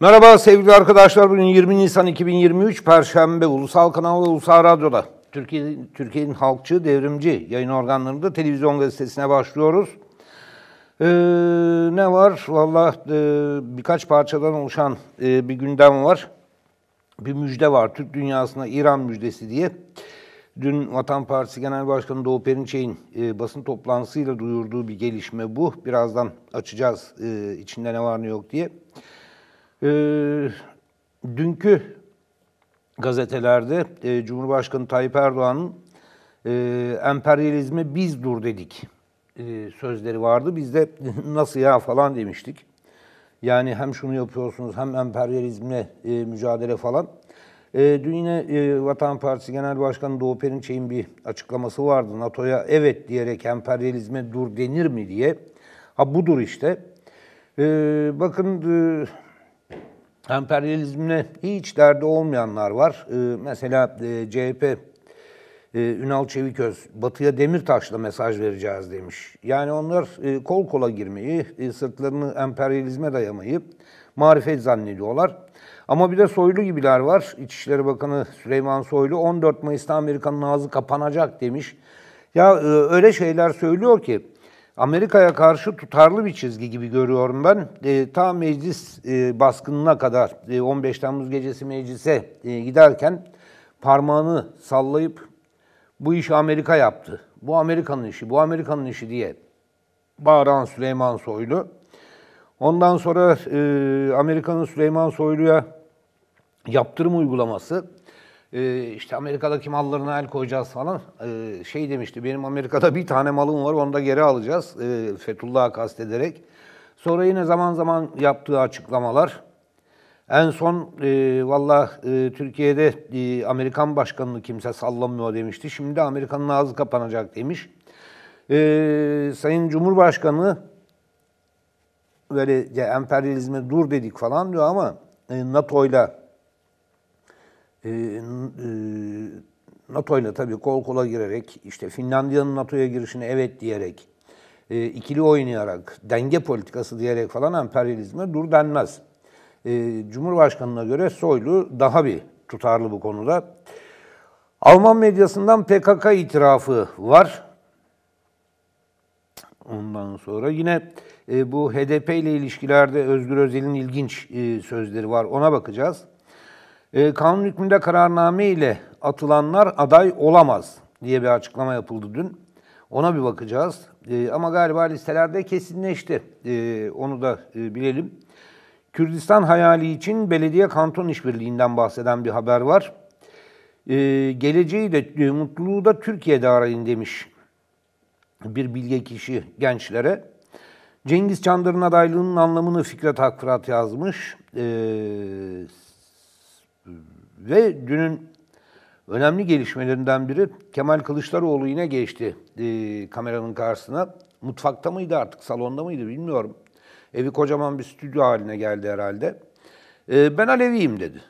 Merhaba sevgili arkadaşlar. Bugün 20 Nisan 2023 Perşembe Ulusal Kanal ve Ulusal Radyo'da Türkiye'nin Türkiye'nin halkçı, devrimci yayın organlarında televizyon gazetesine başlıyoruz. Ee, ne var? Valla e, birkaç parçadan oluşan e, bir gündem var. Bir müjde var. Türk dünyasına İran müjdesi diye. Dün Vatan Partisi Genel Başkanı Doğu Perinçeyin e, basın toplantısıyla duyurduğu bir gelişme bu. Birazdan açacağız e, içinde ne var ne yok diye. E, dünkü gazetelerde e, Cumhurbaşkanı Tayyip Erdoğan'ın e, emperyalizme biz dur dedik e, sözleri vardı. Biz de nasıl ya falan demiştik. Yani hem şunu yapıyorsunuz hem emperyalizmle e, mücadele falan. E, dün yine e, Vatan Partisi Genel Başkanı Doğu Perinçek'in bir açıklaması vardı. NATO'ya evet diyerek emperyalizme dur denir mi diye. Ha budur işte. E, bakın e, emperyalizmle hiç derdi olmayanlar var. Ee, mesela e, CHP e, Ünal Çeviköz, Batı'ya demir taşla mesaj vereceğiz demiş. Yani onlar e, kol kola girmeyi, sırtlarını emperyalizme dayamayı marifet zannediyorlar. Ama bir de Soylu gibiler var. İçişleri Bakanı Süleyman Soylu 14 Mayıs'ta Amerika'nın ağzı kapanacak demiş. Ya öyle şeyler söylüyor ki Amerika'ya karşı tutarlı bir çizgi gibi görüyorum ben. E, ta meclis e, baskınına kadar e, 15 Temmuz gecesi meclise e, giderken parmağını sallayıp bu iş Amerika yaptı. Bu Amerika'nın işi, bu Amerika'nın işi diye bağıran Süleyman Soylu. Ondan sonra e, Amerika'nın Süleyman Soylu'ya yaptırım uygulaması e, işte Amerika'daki mallarına el koyacağız falan. E, şey demişti benim Amerika'da bir tane malım var onu da geri alacağız. E, ee, Fethullah'a kastederek. Sonra yine zaman zaman yaptığı açıklamalar. En son e, valla e, Türkiye'de e, Amerikan başkanını kimse sallamıyor demişti. Şimdi de Amerika'nın ağzı kapanacak demiş. E, Sayın Cumhurbaşkanı böyle ya, emperyalizme dur dedik falan diyor ama e, NATO'yla ee, e, NATO ile tabii kol kola girerek işte Finlandiya'nın NATO'ya girişine evet diyerek e, ikili oynayarak denge politikası diyerek falan emperyalizme dur denmez. E, Cumhurbaşkanına göre Soylu daha bir tutarlı bu konuda. Alman medyasından PKK itirafı var. Ondan sonra yine e, bu HDP ile ilişkilerde Özgür Özel'in ilginç e, sözleri var. Ona bakacağız. Ee, kanun hükmünde kararname ile atılanlar aday olamaz diye bir açıklama yapıldı dün. Ona bir bakacağız. Ee, ama galiba listelerde kesinleşti. Ee, onu da e, bilelim. Kürdistan hayali için belediye kanton işbirliğinden bahseden bir haber var. geleceği de e, mutluluğu da Türkiye'de arayın demiş bir bilge kişi gençlere. Cengiz Çandır'ın adaylığının anlamını Fikret Akfırat yazmış. Ve dünün önemli gelişmelerinden biri Kemal Kılıçdaroğlu yine geçti e, kameranın karşısına. Mutfakta mıydı artık, salonda mıydı bilmiyorum. Evi kocaman bir stüdyo haline geldi herhalde. E, ben Aleviyim dedi.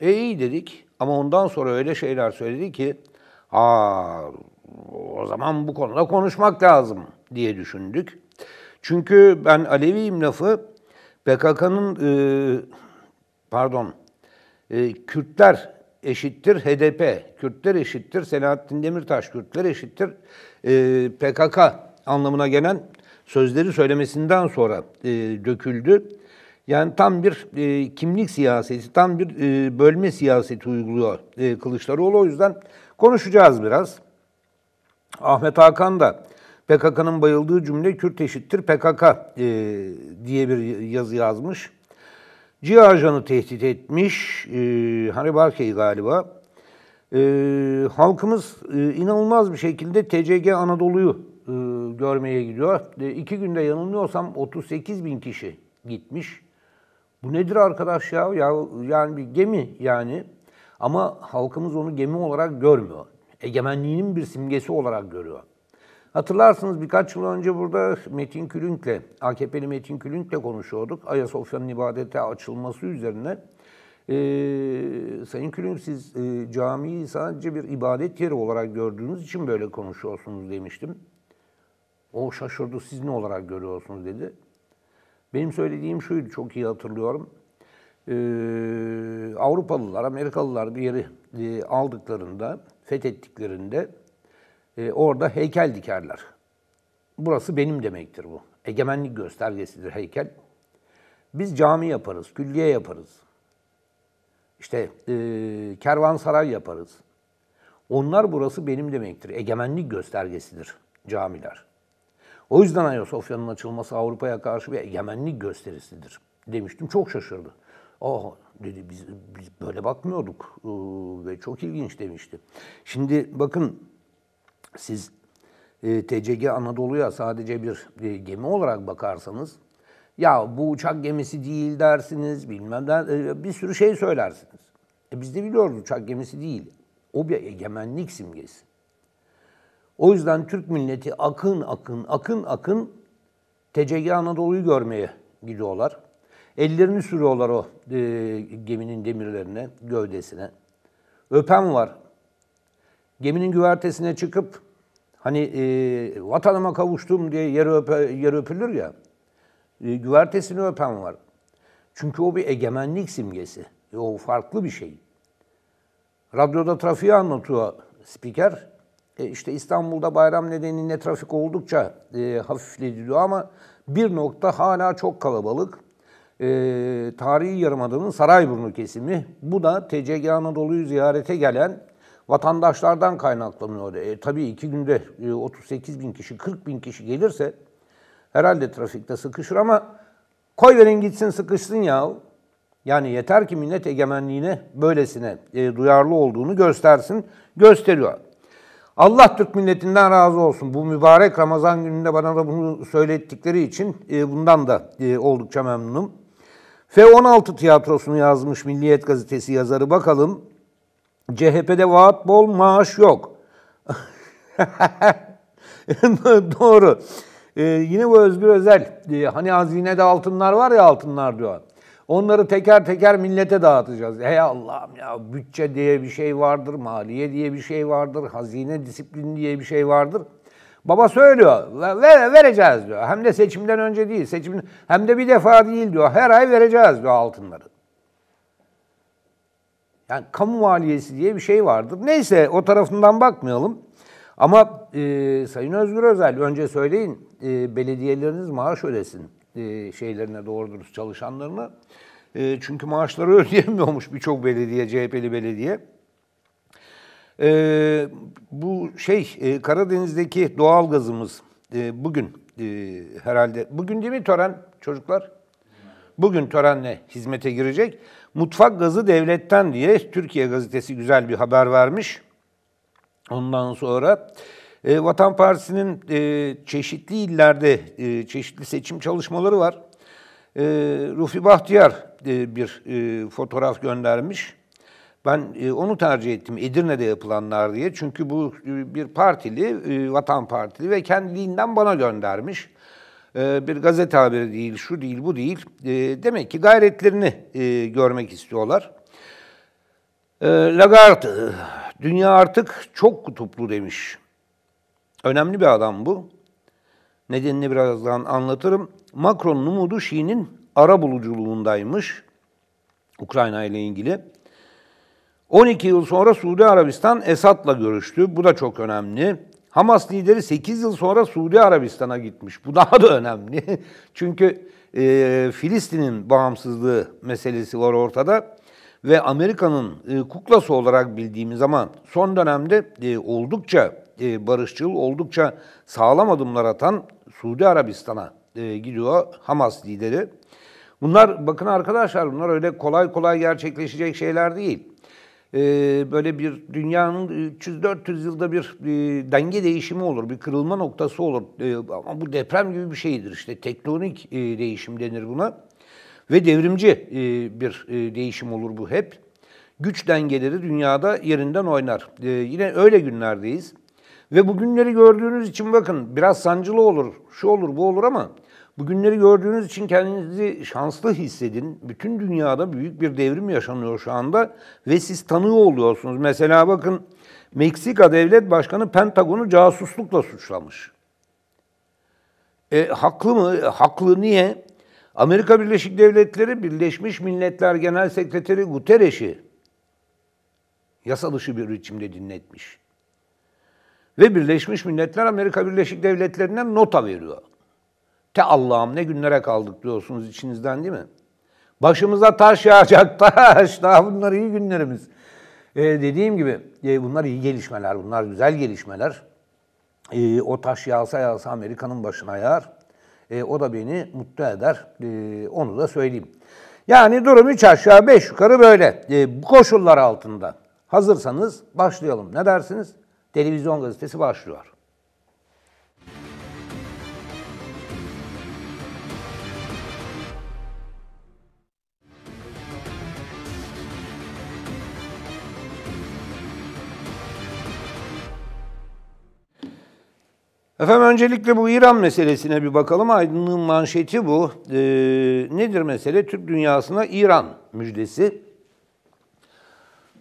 E iyi dedik ama ondan sonra öyle şeyler söyledi ki aa o zaman bu konuda konuşmak lazım diye düşündük. Çünkü ben Aleviyim lafı PKK'nın e, pardon e, Kürtler eşittir HDP, Kürtler eşittir Selahattin Demirtaş, Kürtler eşittir e, PKK anlamına gelen sözleri söylemesinden sonra e, döküldü. Yani tam bir e, kimlik siyaseti, tam bir e, bölme siyaseti uyguluyor e, Kılıçdaroğlu. O yüzden konuşacağız biraz. Ahmet Hakan da PKK'nın bayıldığı cümle Kürt eşittir PKK e, diye bir yazı yazmış. Ciharcan'ı tehdit etmiş, e, Hani Barkey galiba. E, halkımız e, inanılmaz bir şekilde TCG Anadolu'yu e, görmeye gidiyor. E, iki günde yanılmıyorsam 38 bin kişi gitmiş. Bu nedir arkadaş ya? ya? Yani bir gemi yani. Ama halkımız onu gemi olarak görmüyor. Egemenliğinin bir simgesi olarak görüyor. Hatırlarsınız birkaç yıl önce burada Metin Külünk'le, AKP'li Metin Külünk'le konuşuyorduk. Ayasofya'nın ibadete açılması üzerine. E, Sayın Külünk siz e, camiyi sadece bir ibadet yeri olarak gördüğünüz için böyle konuşuyorsunuz demiştim. O şaşırdı siz ne olarak görüyorsunuz dedi. Benim söylediğim şuydu çok iyi hatırlıyorum. E, Avrupalılar, Amerikalılar bir yeri e, aldıklarında, fethettiklerinde e, orada heykel dikerler. Burası benim demektir bu. Egemenlik göstergesidir heykel. Biz cami yaparız, külliye yaparız. İşte e, kervansaray yaparız. Onlar burası benim demektir. Egemenlik göstergesidir camiler. O yüzden Ayasofya'nın açılması Avrupa'ya karşı bir egemenlik gösterisidir demiştim. Çok şaşırdı. Oh dedi biz, biz böyle bakmıyorduk ee, ve çok ilginç demişti. Şimdi bakın siz e, TCG Anadolu'ya sadece bir e, gemi olarak bakarsanız ya bu uçak gemisi değil dersiniz bilmem ne e, bir sürü şey söylersiniz. E, biz de biliyoruz uçak gemisi değil. O bir egemenlik simgesi. O yüzden Türk milleti akın akın akın akın TCG Anadolu'yu görmeye gidiyorlar. Ellerini sürüyorlar o e, geminin demirlerine, gövdesine. Öpen var. Geminin güvertesine çıkıp Hani e, vatanıma kavuştum diye yeri, öpe, yeri öpülür ya. E, güvertesini öpen var. Çünkü o bir egemenlik simgesi. E, o farklı bir şey. Radyoda trafiği anlatıyor spiker. E, işte İstanbul'da bayram nedeniyle trafik oldukça e, hafifletiliyor ama bir nokta hala çok kalabalık. E, tarihi Yarımada'nın Sarayburnu kesimi. Bu da TCG Anadolu'yu ziyarete gelen vatandaşlardan kaynaklanıyor E, tabii iki günde 38 e, bin kişi, 40 bin kişi gelirse herhalde trafikte sıkışır ama koy verin gitsin sıkışsın ya. Yani yeter ki millet egemenliğine böylesine e, duyarlı olduğunu göstersin, gösteriyor. Allah Türk milletinden razı olsun. Bu mübarek Ramazan gününde bana da bunu söylettikleri için e, bundan da e, oldukça memnunum. F-16 tiyatrosunu yazmış Milliyet gazetesi yazarı. Bakalım CHP'de vaat bol maaş yok. Doğru. Ee, yine bu Özgür Özel, e, hani hazinede altınlar var ya altınlar diyor. Onları teker teker millete dağıtacağız. Hey Allah'ım ya bütçe diye bir şey vardır, maliye diye bir şey vardır, hazine disiplini diye bir şey vardır. Baba söylüyor, ver, vereceğiz diyor. Hem de seçimden önce değil, seçim hem de bir defa değil diyor. Her ay vereceğiz diyor altınları yani kamu maliyesi diye bir şey vardır. Neyse o tarafından bakmayalım. Ama e, Sayın Özgür Özel önce söyleyin e, belediyeleriniz maaş ödesin e, şeylerine doğru dürüst çalışanlarına. E, çünkü maaşları ödeyemiyormuş birçok belediye, CHP'li belediye. E, bu şey e, Karadeniz'deki doğal gazımız e, bugün e, herhalde bugün değil mi tören çocuklar? Bugün törenle hizmete girecek. Mutfak gazı devletten diye Türkiye gazetesi güzel bir haber vermiş. Ondan sonra e, Vatan Partisi'nin e, çeşitli illerde e, çeşitli seçim çalışmaları var. E, Rufi Bahtiyar e, bir e, fotoğraf göndermiş. Ben e, onu tercih ettim Edirne'de yapılanlar diye. Çünkü bu e, bir partili, e, Vatan Partili ve kendiliğinden bana göndermiş. Ee, bir gazete haberi değil, şu değil, bu değil. Ee, demek ki gayretlerini e, görmek istiyorlar. Ee, Lagarde, dünya artık çok kutuplu demiş. Önemli bir adam bu. Nedenini birazdan anlatırım. Macron'un umudu Şii'nin ara buluculuğundaymış. Ukrayna ile ilgili. 12 yıl sonra Suudi Arabistan Esad'la görüştü. Bu da çok önemli. Hamas lideri 8 yıl sonra Suudi Arabistan'a gitmiş. Bu daha da önemli. Çünkü e, Filistin'in bağımsızlığı meselesi var ortada. Ve Amerika'nın e, kuklası olarak bildiğimiz zaman son dönemde e, oldukça e, barışçıl, oldukça sağlam adımlar atan Suudi Arabistan'a e, gidiyor Hamas lideri. Bunlar bakın arkadaşlar bunlar öyle kolay kolay gerçekleşecek şeyler değil. Ee, böyle bir dünyanın 300-400 e, yılda bir e, denge değişimi olur, bir kırılma noktası olur. E, ama bu deprem gibi bir şeydir işte tektonik e, değişim denir buna ve devrimci bir değişim olur bu hep. Güç dengeleri dünyada yerinden oynar. yine öyle günlerdeyiz. Ve bu günleri gördüğünüz için bakın biraz sancılı olur, şu olur, bu olur ama Bugünleri gördüğünüz için kendinizi şanslı hissedin. Bütün dünyada büyük bir devrim yaşanıyor şu anda ve siz tanığı oluyorsunuz. Mesela bakın Meksika Devlet Başkanı Pentagon'u casuslukla suçlamış. E, haklı mı? E, haklı niye? Amerika Birleşik Devletleri Birleşmiş Milletler Genel Sekreteri Guterres'i yasa dışı bir biçimde dinletmiş. Ve Birleşmiş Milletler Amerika Birleşik Devletleri'ne nota veriyor. Te Allah'ım ne günlere kaldık diyorsunuz içinizden değil mi? Başımıza taş yağacak taş. Daha bunlar iyi günlerimiz. Ee, dediğim gibi e, bunlar iyi gelişmeler. Bunlar güzel gelişmeler. E, o taş yağsa yağsa Amerika'nın başına yağar. E, o da beni mutlu eder. E, onu da söyleyeyim. Yani durum üç aşağı beş yukarı böyle. E, bu koşullar altında. Hazırsanız başlayalım. Ne dersiniz? Televizyon gazetesi başlıyor. Efendim öncelikle bu İran meselesine bir bakalım. aydının manşeti bu. Ee, nedir mesele? Türk dünyasına İran müjdesi.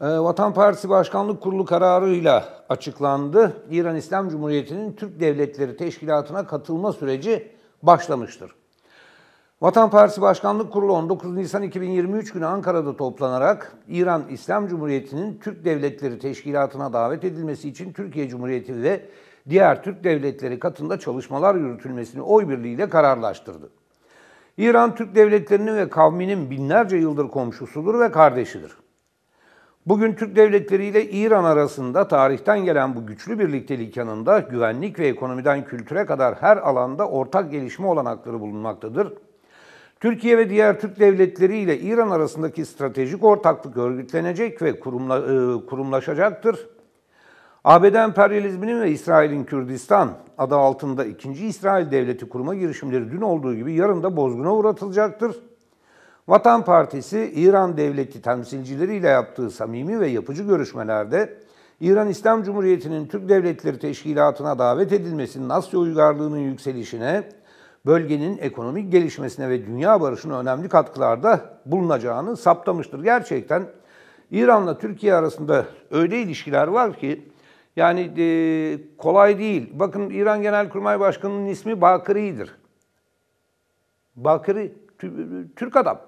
Ee, Vatan Partisi Başkanlık Kurulu kararıyla açıklandı. İran İslam Cumhuriyeti'nin Türk Devletleri Teşkilatı'na katılma süreci başlamıştır. Vatan Partisi Başkanlık Kurulu 19 Nisan 2023 günü Ankara'da toplanarak İran İslam Cumhuriyeti'nin Türk Devletleri Teşkilatı'na davet edilmesi için Türkiye Cumhuriyeti ve diğer Türk devletleri katında çalışmalar yürütülmesini oy birliğiyle kararlaştırdı. İran Türk devletlerinin ve kavminin binlerce yıldır komşusudur ve kardeşidir. Bugün Türk devletleri ile İran arasında tarihten gelen bu güçlü birliktelik yanında güvenlik ve ekonomiden kültüre kadar her alanda ortak gelişme olanakları bulunmaktadır. Türkiye ve diğer Türk devletleri ile İran arasındaki stratejik ortaklık örgütlenecek ve kurumla, e, kurumlaşacaktır. ABD emperyalizminin ve İsrail'in Kürdistan adı altında ikinci İsrail Devleti kurma girişimleri dün olduğu gibi yarın da bozguna uğratılacaktır. Vatan Partisi İran Devleti temsilcileriyle yaptığı samimi ve yapıcı görüşmelerde İran İslam Cumhuriyeti'nin Türk Devletleri Teşkilatı'na davet edilmesinin Asya uygarlığının yükselişine, bölgenin ekonomik gelişmesine ve dünya barışına önemli katkılarda bulunacağını saptamıştır. Gerçekten İran'la Türkiye arasında öyle ilişkiler var ki yani e, kolay değil. Bakın İran Genelkurmay Başkanı'nın ismi Bakırı'dır. Bakırı Türk adam.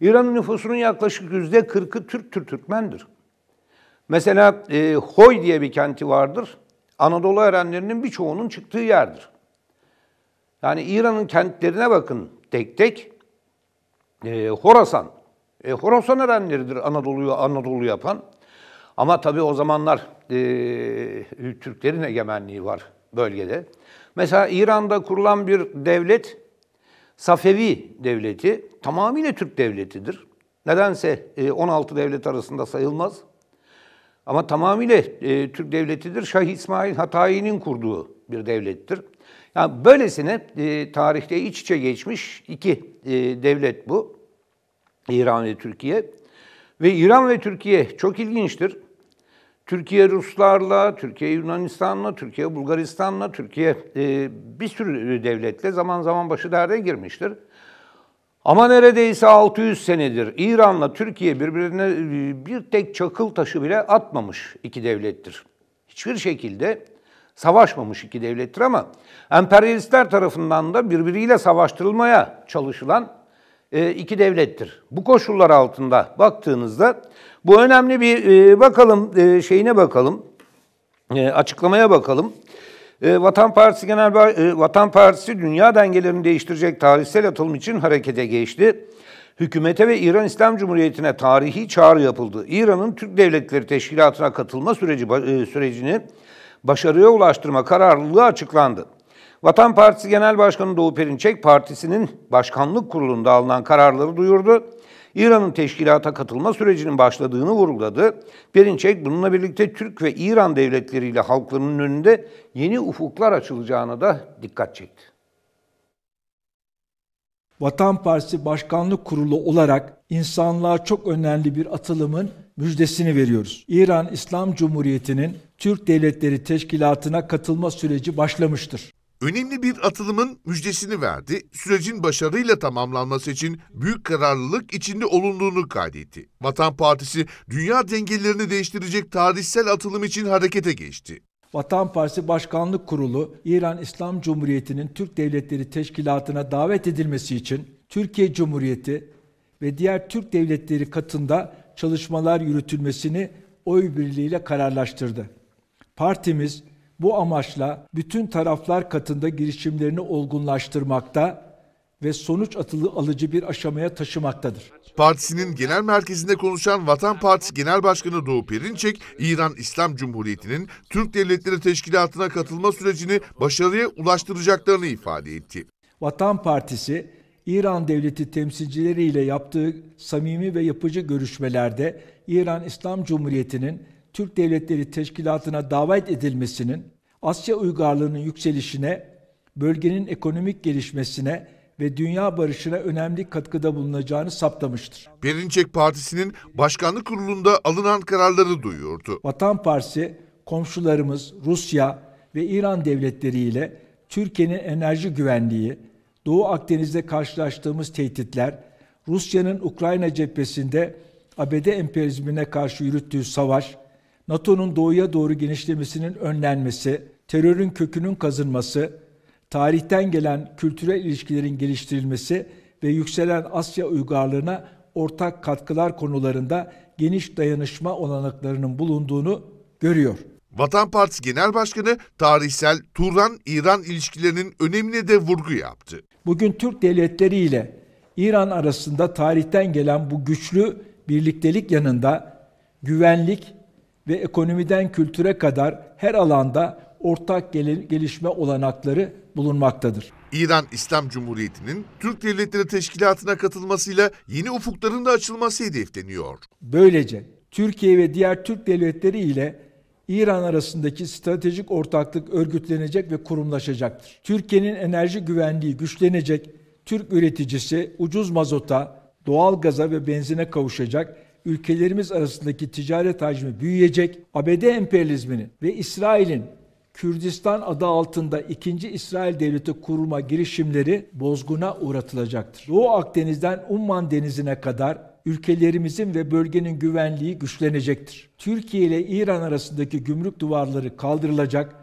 İran'ın nüfusunun yaklaşık yüzde kırkı Türk Türk Türkmendir. Mesela e, Hoy diye bir kenti vardır. Anadolu erenlerinin birçoğunun çıktığı yerdir. Yani İran'ın kentlerine bakın tek tek. E, Horasan. E, Horasan erenleridir Anadolu'yu Anadolu yapan. Ama tabii o zamanlar e, Türklerin egemenliği var bölgede. Mesela İran'da kurulan bir devlet Safevi devleti tamamıyla Türk devletidir. Nedense e, 16 devlet arasında sayılmaz. Ama tamamıyla e, Türk devletidir. Şah İsmail Hatayi'nin kurduğu bir devlettir. Yani böylesine e, tarihte iç içe geçmiş iki e, devlet bu. İran ve Türkiye. Ve İran ve Türkiye çok ilginçtir. Türkiye Ruslarla, Türkiye Yunanistan'la, Türkiye Bulgaristan'la, Türkiye e, bir sürü devletle zaman zaman başı derde girmiştir. Ama neredeyse 600 senedir İran'la Türkiye birbirine e, bir tek çakıl taşı bile atmamış iki devlettir. Hiçbir şekilde savaşmamış iki devlettir ama emperyalistler tarafından da birbiriyle savaştırılmaya çalışılan e, iki devlettir. Bu koşullar altında baktığınızda bu önemli bir e, bakalım e, şeyine bakalım. Açıklamaya bakalım. Vatan Partisi Genel Vatan Partisi dünya dengelerini değiştirecek tarihsel atılım için harekete geçti. Hükümete ve İran İslam Cumhuriyeti'ne tarihi çağrı yapıldı. İran'ın Türk Devletleri Teşkilatı'na katılma süreci sürecini başarıya ulaştırma kararlılığı açıklandı. Vatan Partisi Genel Başkanı Doğu Perinçek partisinin başkanlık kurulunda alınan kararları duyurdu. İran'ın teşkilata katılma sürecinin başladığını vurguladı. Perinçek bununla birlikte Türk ve İran devletleriyle halklarının önünde yeni ufuklar açılacağına da dikkat çekti. Vatan Partisi Başkanlık Kurulu olarak insanlığa çok önemli bir atılımın müjdesini veriyoruz. İran İslam Cumhuriyeti'nin Türk Devletleri Teşkilatı'na katılma süreci başlamıştır önemli bir atılımın müjdesini verdi, sürecin başarıyla tamamlanması için büyük kararlılık içinde olunduğunu kaydetti. Vatan Partisi, dünya dengelerini değiştirecek tarihsel atılım için harekete geçti. Vatan Partisi Başkanlık Kurulu, İran İslam Cumhuriyeti'nin Türk Devletleri Teşkilatı'na davet edilmesi için Türkiye Cumhuriyeti ve diğer Türk devletleri katında çalışmalar yürütülmesini oy birliğiyle kararlaştırdı. Partimiz bu amaçla bütün taraflar katında girişimlerini olgunlaştırmakta ve sonuç atılı alıcı bir aşamaya taşımaktadır. Partisinin genel merkezinde konuşan Vatan Partisi Genel Başkanı Doğu Perinçek, İran İslam Cumhuriyeti'nin Türk Devletleri Teşkilatı'na katılma sürecini başarıya ulaştıracaklarını ifade etti. Vatan Partisi, İran devleti temsilcileriyle yaptığı samimi ve yapıcı görüşmelerde İran İslam Cumhuriyeti'nin Türk Devletleri Teşkilatı'na davet edilmesinin Asya uygarlığının yükselişine, bölgenin ekonomik gelişmesine ve dünya barışına önemli katkıda bulunacağını saptamıştır. Perinçek Partisi'nin başkanlık kurulunda alınan kararları duyurdu. Vatan Partisi, komşularımız Rusya ve İran devletleriyle Türkiye'nin enerji güvenliği, Doğu Akdeniz'de karşılaştığımız tehditler, Rusya'nın Ukrayna cephesinde ABD emperyalizmine karşı yürüttüğü savaş, NATO'nun doğuya doğru genişlemesinin önlenmesi, terörün kökünün kazınması, tarihten gelen kültürel ilişkilerin geliştirilmesi ve yükselen Asya uygarlığına ortak katkılar konularında geniş dayanışma olanaklarının bulunduğunu görüyor. Vatan Partisi Genel Başkanı tarihsel Turan-İran ilişkilerinin önemine de vurgu yaptı. Bugün Türk devletleri ile İran arasında tarihten gelen bu güçlü birliktelik yanında güvenlik, ve ekonomiden kültüre kadar her alanda ortak gelişme olanakları bulunmaktadır. İran İslam Cumhuriyeti'nin Türk Devletleri Teşkilatı'na katılmasıyla yeni ufukların da açılması hedefleniyor. Böylece Türkiye ve diğer Türk devletleri ile İran arasındaki stratejik ortaklık örgütlenecek ve kurumlaşacaktır. Türkiye'nin enerji güvenliği güçlenecek, Türk üreticisi ucuz mazota, doğal gaza ve benzine kavuşacak ülkelerimiz arasındaki ticaret hacmi büyüyecek. ABD emperyalizminin ve İsrail'in Kürdistan adı altında ikinci İsrail Devleti kurulma girişimleri bozguna uğratılacaktır. Doğu Akdeniz'den Umman Denizi'ne kadar ülkelerimizin ve bölgenin güvenliği güçlenecektir. Türkiye ile İran arasındaki gümrük duvarları kaldırılacak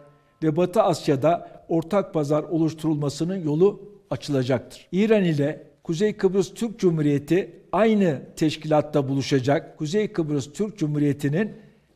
ve Batı Asya'da ortak pazar oluşturulmasının yolu açılacaktır. İran ile Kuzey Kıbrıs Türk Cumhuriyeti aynı teşkilatta buluşacak. Kuzey Kıbrıs Türk Cumhuriyeti'nin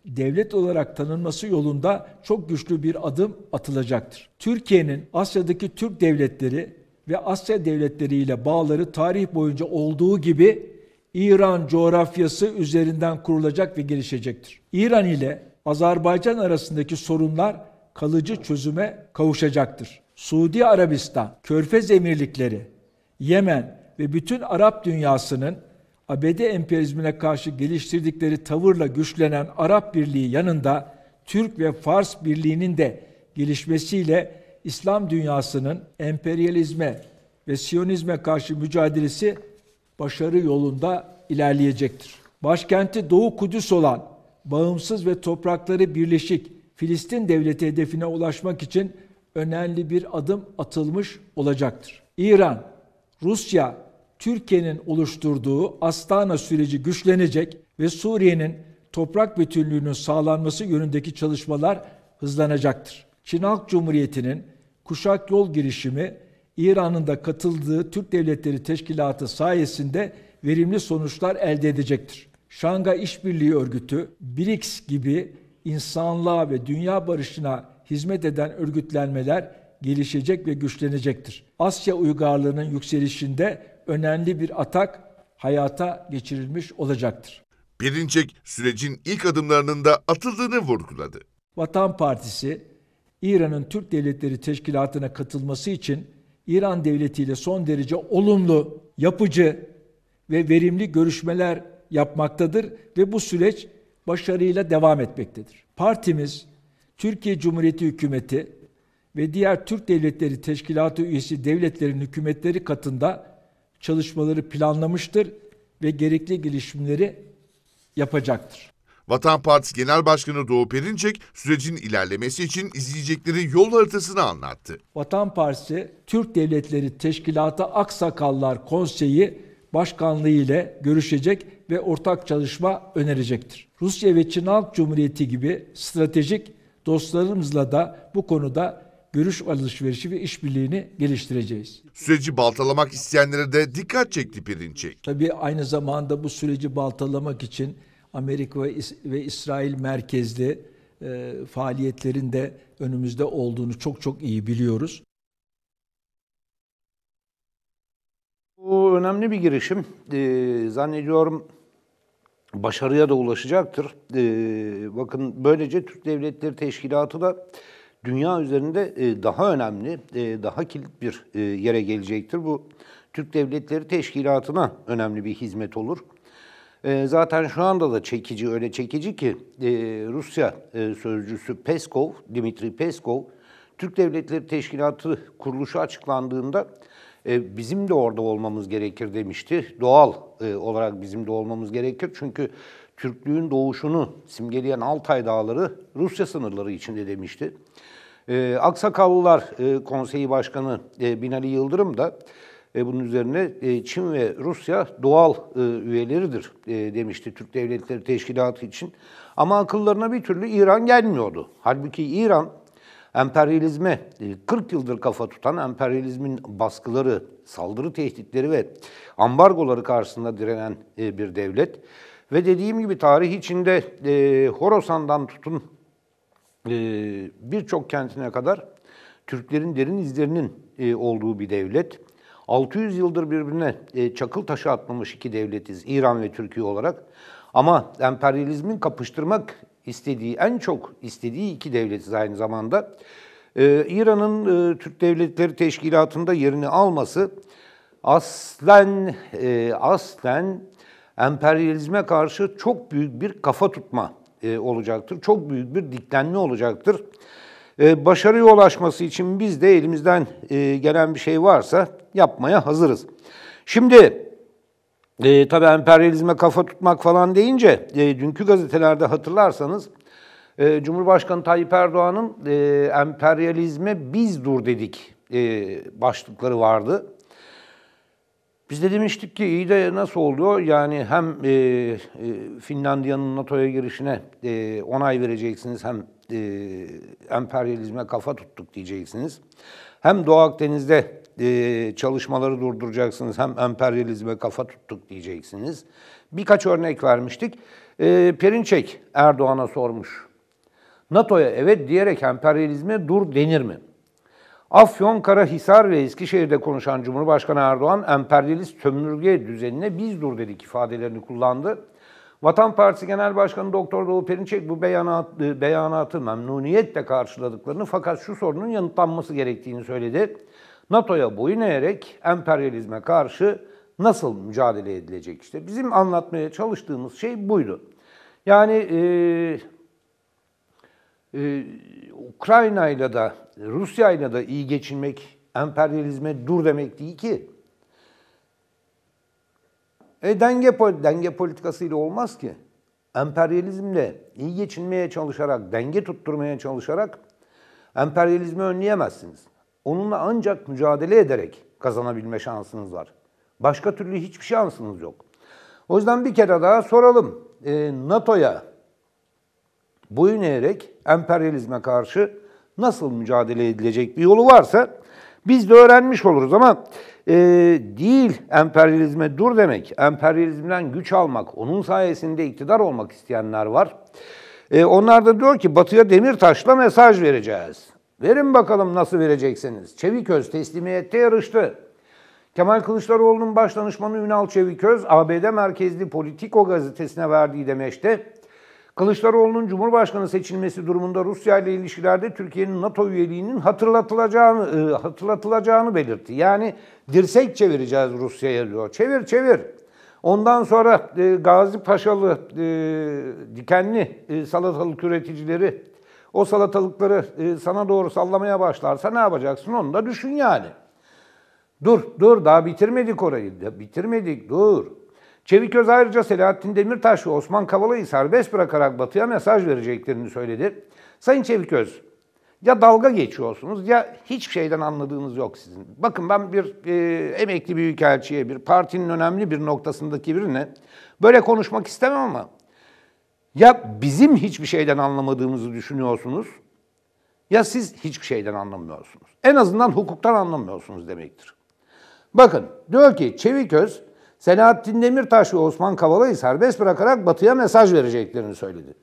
devlet olarak tanınması yolunda çok güçlü bir adım atılacaktır. Türkiye'nin Asya'daki Türk devletleri ve Asya devletleriyle bağları tarih boyunca olduğu gibi İran coğrafyası üzerinden kurulacak ve gelişecektir. İran ile Azerbaycan arasındaki sorunlar kalıcı çözüme kavuşacaktır. Suudi Arabistan, Körfez Emirlikleri, Yemen ve bütün Arap dünyasının ABD emperyalizmine karşı geliştirdikleri tavırla güçlenen Arap Birliği yanında Türk ve Fars Birliği'nin de gelişmesiyle İslam dünyasının emperyalizme ve Siyonizme karşı mücadelesi başarı yolunda ilerleyecektir. Başkenti Doğu Kudüs olan bağımsız ve toprakları birleşik Filistin devleti hedefine ulaşmak için önemli bir adım atılmış olacaktır. İran, Rusya, Türkiye'nin oluşturduğu Astana süreci güçlenecek ve Suriye'nin toprak bütünlüğünün sağlanması yönündeki çalışmalar hızlanacaktır. Çin Halk Cumhuriyeti'nin kuşak yol girişimi İran'ın da katıldığı Türk Devletleri Teşkilatı sayesinde verimli sonuçlar elde edecektir. Şanga İşbirliği Örgütü, BRICS gibi insanlığa ve dünya barışına hizmet eden örgütlenmeler gelişecek ve güçlenecektir. Asya uygarlığının yükselişinde önemli bir atak hayata geçirilmiş olacaktır. Perinçek sürecin ilk adımlarının da atıldığını vurguladı. Vatan Partisi İran'ın Türk Devletleri Teşkilatı'na katılması için İran Devleti ile son derece olumlu, yapıcı ve verimli görüşmeler yapmaktadır ve bu süreç başarıyla devam etmektedir. Partimiz Türkiye Cumhuriyeti hükümeti ve diğer Türk Devletleri Teşkilatı üyesi devletlerin hükümetleri katında çalışmaları planlamıştır ve gerekli gelişimleri yapacaktır. Vatan Partisi Genel Başkanı Doğu Perinçek sürecin ilerlemesi için izleyecekleri yol haritasını anlattı. Vatan Partisi Türk Devletleri Teşkilatı Aksakallar Konseyi Başkanlığı ile görüşecek ve ortak çalışma önerecektir. Rusya ve Çin Halk Cumhuriyeti gibi stratejik dostlarımızla da bu konuda görüş alışverişi ve işbirliğini geliştireceğiz. Süreci baltalamak isteyenlere de dikkat çekti Pirinçek. Tabii aynı zamanda bu süreci baltalamak için Amerika ve, İs ve İsrail merkezli e, faaliyetlerin de önümüzde olduğunu çok çok iyi biliyoruz. Bu önemli bir girişim. Ee, zannediyorum başarıya da ulaşacaktır. Ee, bakın böylece Türk Devletleri Teşkilatı da dünya üzerinde e, daha önemli, e, daha kilit bir e, yere gelecektir. Bu Türk Devletleri Teşkilatı'na önemli bir hizmet olur. zaten şu anda da çekici, öyle çekici ki Rusya sözcüsü Peskov, Dimitri Peskov, Türk Devletleri Teşkilatı kuruluşu açıklandığında bizim de orada olmamız gerekir demişti. Doğal olarak bizim de olmamız gerekir çünkü Türklüğün doğuşunu simgeleyen Altay Dağları Rusya sınırları içinde demişti. E, Aksakallılar e, Konseyi Başkanı e, Binali Yıldırım da e, bunun üzerine e, Çin ve Rusya doğal e, üyeleridir e, demişti Türk Devletleri Teşkilatı için. Ama akıllarına bir türlü İran gelmiyordu. Halbuki İran emperyalizme 40 e, yıldır kafa tutan emperyalizmin baskıları, saldırı tehditleri ve ambargoları karşısında direnen e, bir devlet. Ve dediğim gibi tarih içinde e, Horosandan tutun ee, birçok kentine kadar Türklerin derin izlerinin e, olduğu bir devlet. 600 yıldır birbirine e, çakıl taşı atmamış iki devletiz İran ve Türkiye olarak. Ama emperyalizmin kapıştırmak istediği, en çok istediği iki devletiz aynı zamanda. Ee, İran'ın e, Türk Devletleri Teşkilatı'nda yerini alması aslen aslen emperyalizme karşı çok büyük bir kafa tutma e, olacaktır. Çok büyük bir diklenme olacaktır. E, başarıya ulaşması için biz de elimizden e, gelen bir şey varsa yapmaya hazırız. Şimdi e, tabii emperyalizme kafa tutmak falan deyince e, dünkü gazetelerde hatırlarsanız e, Cumhurbaşkanı Tayyip Erdoğan'ın e, emperyalizme biz dur dedik e, başlıkları vardı. Biz de demiştik ki iyi de nasıl oluyor? Yani hem e, e, Finlandiya'nın NATO'ya girişine e, onay vereceksiniz hem e, emperyalizme kafa tuttuk diyeceksiniz. Hem Doğu Akdeniz'de e, çalışmaları durduracaksınız hem emperyalizme kafa tuttuk diyeceksiniz. Birkaç örnek vermiştik. E, Perinçek Erdoğan'a sormuş. NATO'ya evet diyerek emperyalizme dur denir mi? Afyon, Karahisar ve Eskişehir'de konuşan Cumhurbaşkanı Erdoğan, emperyalist sömürge düzenine biz dur dedik ifadelerini kullandı. Vatan Partisi Genel Başkanı Doktor Doğu Perinçek bu beyanatı beyanatı memnuniyetle karşıladıklarını fakat şu sorunun yanıtlanması gerektiğini söyledi. NATO'ya boyun eğerek emperyalizme karşı nasıl mücadele edilecek işte. Bizim anlatmaya çalıştığımız şey buydu. Yani e, e, Ukrayna ile de Rusya ile iyi geçinmek emperyalizme dur demek değil ki. E denge, denge politikasıyla olmaz ki. Emperyalizmle iyi geçinmeye çalışarak, denge tutturmaya çalışarak emperyalizmi önleyemezsiniz. Onunla ancak mücadele ederek kazanabilme şansınız var. Başka türlü hiçbir şansınız yok. O yüzden bir kere daha soralım. E, NATO'ya boyun eğerek emperyalizme karşı nasıl mücadele edilecek bir yolu varsa biz de öğrenmiş oluruz ama e, değil emperyalizme dur demek, emperyalizmden güç almak, onun sayesinde iktidar olmak isteyenler var. E, onlar da diyor ki batıya demir taşla mesaj vereceğiz. Verin bakalım nasıl vereceksiniz. Çeviköz teslimiyette yarıştı. Kemal Kılıçdaroğlu'nun başdanışmanı Ünal Çeviköz, ABD merkezli Politico gazetesine verdiği demeçte Kılıçdaroğlu'nun Cumhurbaşkanı seçilmesi durumunda Rusya ile ilişkilerde Türkiye'nin NATO üyeliğinin hatırlatılacağını e, hatırlatılacağını belirtti. Yani dirsek çevireceğiz Rusya'ya diyor. Çevir çevir. Ondan sonra e, Gazi Paşalı e, dikenli e, salatalık üreticileri o salatalıkları e, sana doğru sallamaya başlarsa ne yapacaksın onu da düşün yani. Dur, dur daha bitirmedik orayı. Bitirmedik, dur. Çeviköz ayrıca Selahattin Demirtaş ve Osman Kavala'yı serbest bırakarak Batı'ya mesaj vereceklerini söyledi. Sayın Çeviköz, ya dalga geçiyorsunuz ya hiçbir şeyden anladığınız yok sizin. Bakın ben bir e, emekli büyükelçiye, bir partinin önemli bir noktasındaki birine böyle konuşmak istemem ama ya bizim hiçbir şeyden anlamadığımızı düşünüyorsunuz ya siz hiçbir şeyden anlamıyorsunuz. En azından hukuktan anlamıyorsunuz demektir. Bakın diyor ki Çeviköz Selahattin Demirtaş ve Osman Kavala'yı serbest bırakarak Batı'ya mesaj vereceklerini söyledi.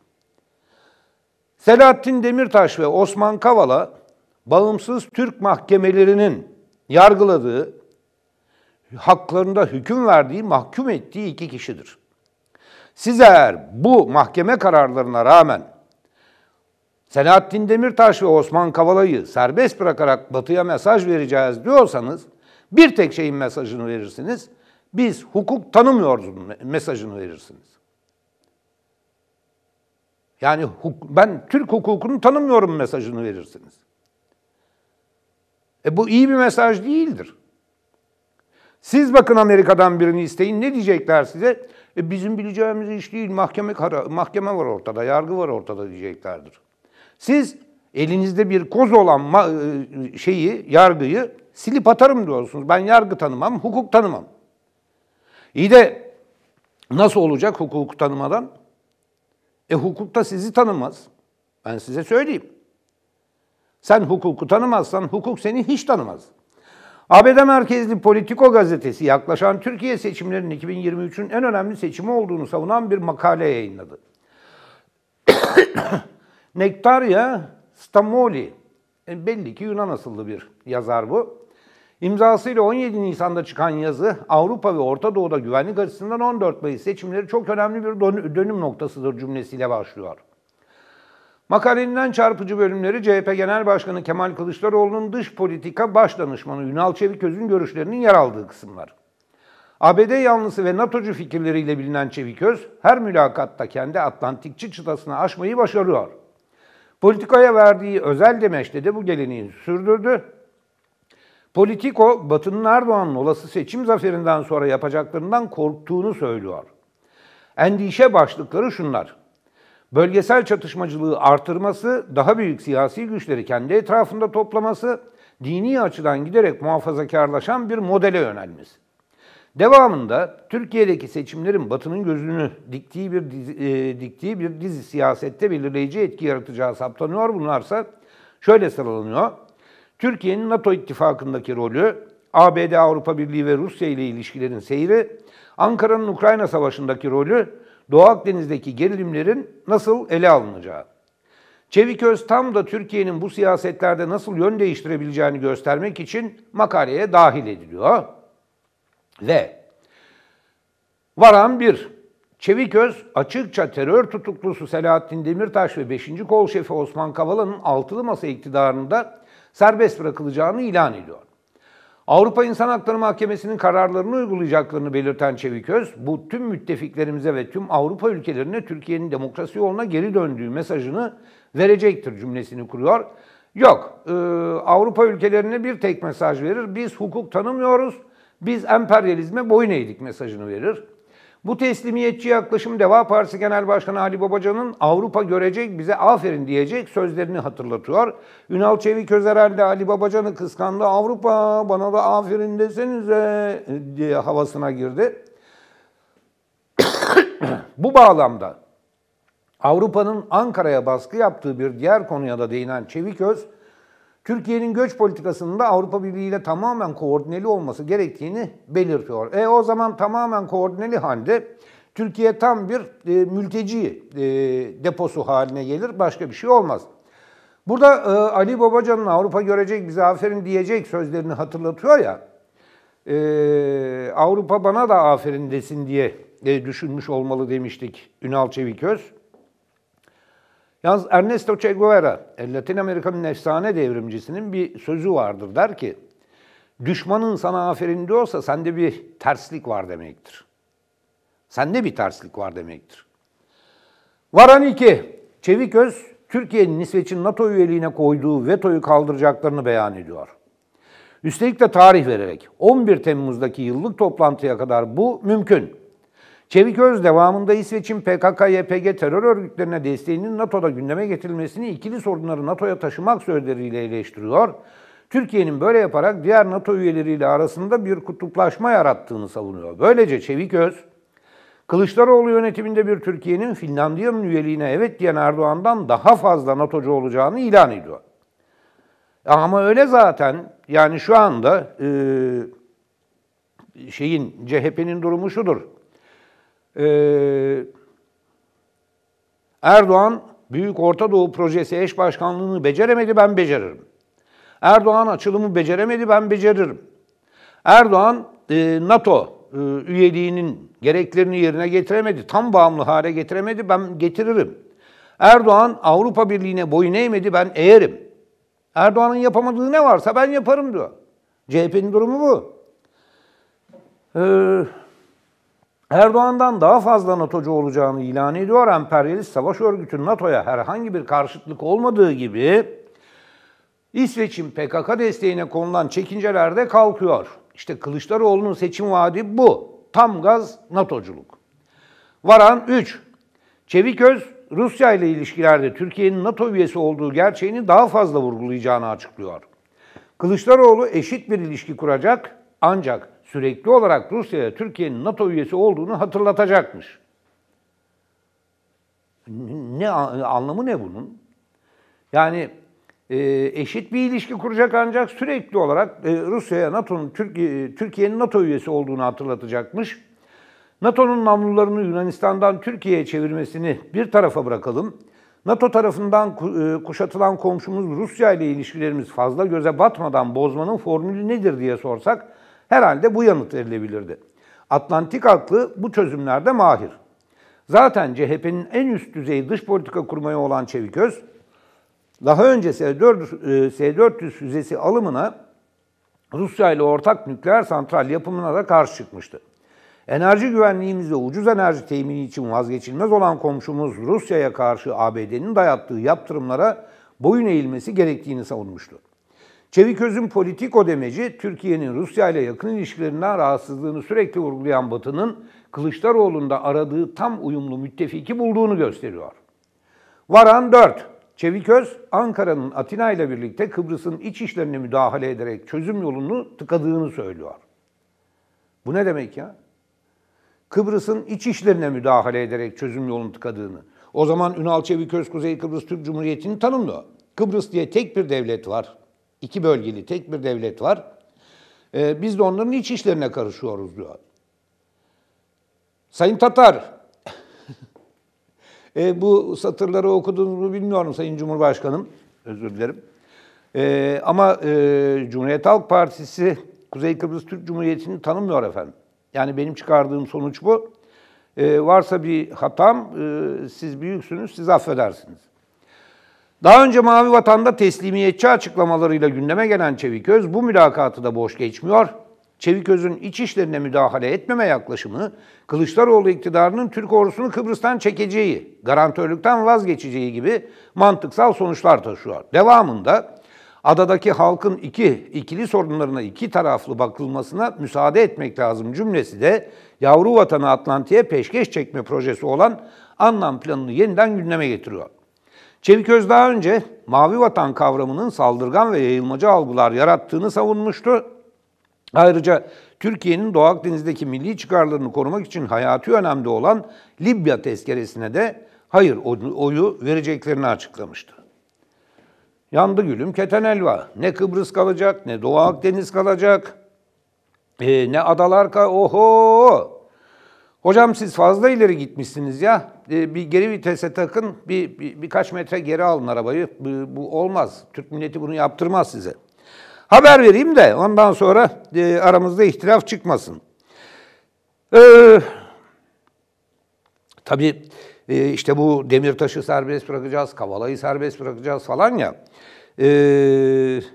Selahattin Demirtaş ve Osman Kavala bağımsız Türk mahkemelerinin yargıladığı, haklarında hüküm verdiği, mahkum ettiği iki kişidir. Siz eğer bu mahkeme kararlarına rağmen Selahattin Demirtaş ve Osman Kavala'yı serbest bırakarak Batı'ya mesaj vereceğiz diyorsanız bir tek şeyin mesajını verirsiniz. Biz hukuk tanımıyoruz mesajını verirsiniz. Yani ben Türk hukukunu tanımıyorum mesajını verirsiniz. E bu iyi bir mesaj değildir. Siz bakın Amerika'dan birini isteyin ne diyecekler size? E bizim bileceğimiz iş değil. Mahkeme kara, mahkeme var ortada, yargı var ortada diyeceklerdir. Siz elinizde bir koz olan e, şeyi, yargıyı silip atarım diyorsunuz. Ben yargı tanımam, hukuk tanımam. İyi de nasıl olacak hukuku tanımadan? E hukuk da sizi tanımaz. Ben size söyleyeyim. Sen hukuku tanımazsan hukuk seni hiç tanımaz. ABD merkezli Politico gazetesi yaklaşan Türkiye seçimlerinin 2023'ün en önemli seçimi olduğunu savunan bir makale yayınladı. Nektarya Stamoli, e, belli ki Yunan asıllı bir yazar bu. İmzasıyla 17 Nisan'da çıkan yazı Avrupa ve Orta Doğu'da güvenlik açısından 14 Mayıs seçimleri çok önemli bir dönüm noktasıdır cümlesiyle başlıyor. Makalenin çarpıcı bölümleri CHP Genel Başkanı Kemal Kılıçdaroğlu'nun dış politika baş danışmanı Ünal Çeviköz'ün görüşlerinin yer aldığı kısımlar. ABD yanlısı ve NATO'cu fikirleriyle bilinen Çeviköz, her mülakatta kendi Atlantikçi çıtasını aşmayı başarıyor. Politikaya verdiği özel demeçte de bu geleneği sürdürdü Politico, Batı'nın Erdoğan'ın olası seçim zaferinden sonra yapacaklarından korktuğunu söylüyor. Endişe başlıkları şunlar. Bölgesel çatışmacılığı artırması, daha büyük siyasi güçleri kendi etrafında toplaması, dini açıdan giderek muhafazakarlaşan bir modele yönelmesi. Devamında Türkiye'deki seçimlerin Batı'nın gözünü diktiği bir dizi, e, diktiği bir dizi siyasette belirleyici etki yaratacağı saptanıyor. Bunlarsa şöyle sıralanıyor. Türkiye'nin NATO ittifakındaki rolü, ABD, Avrupa Birliği ve Rusya ile ilişkilerin seyri, Ankara'nın Ukrayna Savaşı'ndaki rolü, Doğu Akdeniz'deki gerilimlerin nasıl ele alınacağı. Çeviköz tam da Türkiye'nin bu siyasetlerde nasıl yön değiştirebileceğini göstermek için makaleye dahil ediliyor. Ve varan bir, Çeviköz açıkça terör tutuklusu Selahattin Demirtaş ve 5. kol şefi Osman Kavala'nın altılı masa iktidarında serbest bırakılacağını ilan ediyor. Avrupa İnsan Hakları Mahkemesi'nin kararlarını uygulayacaklarını belirten Çeviköz, bu tüm müttefiklerimize ve tüm Avrupa ülkelerine Türkiye'nin demokrasi yoluna geri döndüğü mesajını verecektir cümlesini kuruyor. Yok, e, Avrupa ülkelerine bir tek mesaj verir. Biz hukuk tanımıyoruz, biz emperyalizme boyun eğdik mesajını verir. Bu teslimiyetçi yaklaşım Deva Partisi Genel Başkanı Ali Babacan'ın Avrupa görecek bize aferin diyecek sözlerini hatırlatıyor. Ünal Çevik Özerel Ali Babacan'ı kıskandı. Avrupa bana da aferin desenize diye havasına girdi. Bu bağlamda Avrupa'nın Ankara'ya baskı yaptığı bir diğer konuya da değinen Çeviköz, Türkiye'nin göç politikasının da Avrupa Birliği ile tamamen koordineli olması gerektiğini belirtiyor. E o zaman tamamen koordineli halde Türkiye tam bir e, mülteci e, deposu haline gelir. Başka bir şey olmaz. Burada e, Ali Babacan'ın Avrupa görecek bize aferin diyecek sözlerini hatırlatıyor ya. E, Avrupa bana da aferin desin diye e, düşünmüş olmalı demiştik Ünal Çeviköz. Yalnız Ernesto Che Guevara, e, Latin Amerika'nın efsane devrimcisinin bir sözü vardır. Der ki, düşmanın sana aferin diyorsa sende bir terslik var demektir. Sende bir terslik var demektir. Varan 2. Çeviköz, Türkiye'nin İsveç'in NATO üyeliğine koyduğu vetoyu kaldıracaklarını beyan ediyor. Üstelik de tarih vererek 11 Temmuz'daki yıllık toplantıya kadar bu mümkün. Çeviköz devamında İsveç'in PKK-YPG terör örgütlerine desteğinin NATO'da gündeme getirilmesini ikili sorunları NATO'ya taşımak sözleriyle eleştiriyor. Türkiye'nin böyle yaparak diğer NATO üyeleriyle arasında bir kutuplaşma yarattığını savunuyor. Böylece Çeviköz, Kılıçdaroğlu yönetiminde bir Türkiye'nin Finlandiya'nın üyeliğine evet diyen Erdoğan'dan daha fazla NATO'cu olacağını ilan ediyor. E ama öyle zaten yani şu anda e, şeyin CHP'nin durumu şudur. Ee, Erdoğan Büyük Orta Doğu Projesi eş başkanlığını beceremedi, ben beceririm. Erdoğan açılımı beceremedi, ben beceririm. Erdoğan e, NATO e, üyeliğinin gereklerini yerine getiremedi, tam bağımlı hale getiremedi, ben getiririm. Erdoğan Avrupa Birliği'ne boyun eğmedi, ben eğerim. Erdoğan'ın yapamadığı ne varsa ben yaparım diyor. CHP'nin durumu bu. Ee, Erdoğan'dan daha fazla NATO'cu olacağını ilan ediyor. Emperyalist Savaş Örgütü NATO'ya herhangi bir karşıtlık olmadığı gibi İsveç'in PKK desteğine konulan çekinceler de kalkıyor. İşte Kılıçdaroğlu'nun seçim vaadi bu. Tam gaz NATO'culuk. Varan 3. Çeviköz Rusya ile ilişkilerde Türkiye'nin NATO üyesi olduğu gerçeğini daha fazla vurgulayacağını açıklıyor. Kılıçdaroğlu eşit bir ilişki kuracak ancak sürekli olarak Rusya'ya Türkiye'nin NATO üyesi olduğunu hatırlatacakmış. Ne anlamı ne bunun? Yani e, eşit bir ilişki kuracak ancak sürekli olarak e, Rusya'ya NATO'nun Türkiye'nin NATO üyesi olduğunu hatırlatacakmış. NATO'nun namlularını Yunanistan'dan Türkiye'ye çevirmesini bir tarafa bırakalım. NATO tarafından e, kuşatılan komşumuz Rusya ile ilişkilerimiz fazla göze batmadan bozmanın formülü nedir diye sorsak Herhalde bu yanıt verilebilirdi. Atlantik aklı bu çözümlerde mahir. Zaten CHP'nin en üst düzey dış politika kurmaya olan Çeviköz, daha önce S4, e, S-400 füzesi alımına Rusya ile ortak nükleer santral yapımına da karşı çıkmıştı. Enerji güvenliğimizde ucuz enerji temini için vazgeçilmez olan komşumuz Rusya'ya karşı ABD'nin dayattığı yaptırımlara boyun eğilmesi gerektiğini savunmuştu. Çeviköz'ün politiko demeci Türkiye'nin Rusya ile yakın ilişkilerinden rahatsızlığını sürekli vurgulayan Batı'nın Kılıçdaroğlu'nda aradığı tam uyumlu müttefiki bulduğunu gösteriyor. Varan 4. Çeviköz, Ankara'nın Atina ile birlikte Kıbrıs'ın iç işlerine müdahale ederek çözüm yolunu tıkadığını söylüyor. Bu ne demek ya? Kıbrıs'ın iç işlerine müdahale ederek çözüm yolunu tıkadığını. O zaman Ünal Çeviköz Kuzey Kıbrıs Türk Cumhuriyeti'ni tanımlıyor. Kıbrıs diye tek bir devlet var. İki bölgeli tek bir devlet var. Ee, biz de onların iç işlerine karışıyoruz diyor. Sayın Tatar, e, bu satırları okudunuz mu bilmiyorum Sayın Cumhurbaşkanım, özür dilerim. E, ama e, Cumhuriyet Halk Partisi Kuzey Kıbrıs Türk Cumhuriyeti'ni tanımıyor efendim. Yani benim çıkardığım sonuç bu. E, varsa bir hatam, e, siz büyüksünüz, siz affedersiniz. Daha önce Mavi Vatan'da teslimiyetçi açıklamalarıyla gündeme gelen Çeviköz bu mülakatı da boş geçmiyor. Çeviköz'ün iç işlerine müdahale etmeme yaklaşımı, Kılıçdaroğlu iktidarının Türk ordusunu Kıbrıs'tan çekeceği, garantörlükten vazgeçeceği gibi mantıksal sonuçlar taşıyor. Devamında adadaki halkın iki ikili sorunlarına iki taraflı bakılmasına müsaade etmek lazım cümlesi de yavru vatanı Atlantik'e peşkeş çekme projesi olan anlam planını yeniden gündeme getiriyor. Çeviköz daha önce mavi vatan kavramının saldırgan ve yayılmacı algılar yarattığını savunmuştu. Ayrıca Türkiye'nin Doğu Akdeniz'deki milli çıkarlarını korumak için hayati önemli olan Libya tezkeresine de hayır oyu vereceklerini açıklamıştı. Yandı gülüm keten elva. Ne Kıbrıs kalacak, ne Doğu Akdeniz kalacak, e, ne adalar kalacak. Oho! Hocam siz fazla ileri gitmişsiniz ya. Ee, bir geri vitese takın, bir, bir birkaç metre geri alın arabayı. Bu, bu olmaz. Türk milleti bunu yaptırmaz size. Haber vereyim de ondan sonra e, aramızda ihtilaf çıkmasın. Ee, tabii e, işte bu Demirtaş'ı serbest bırakacağız, Kavala'yı serbest bırakacağız falan ya. E,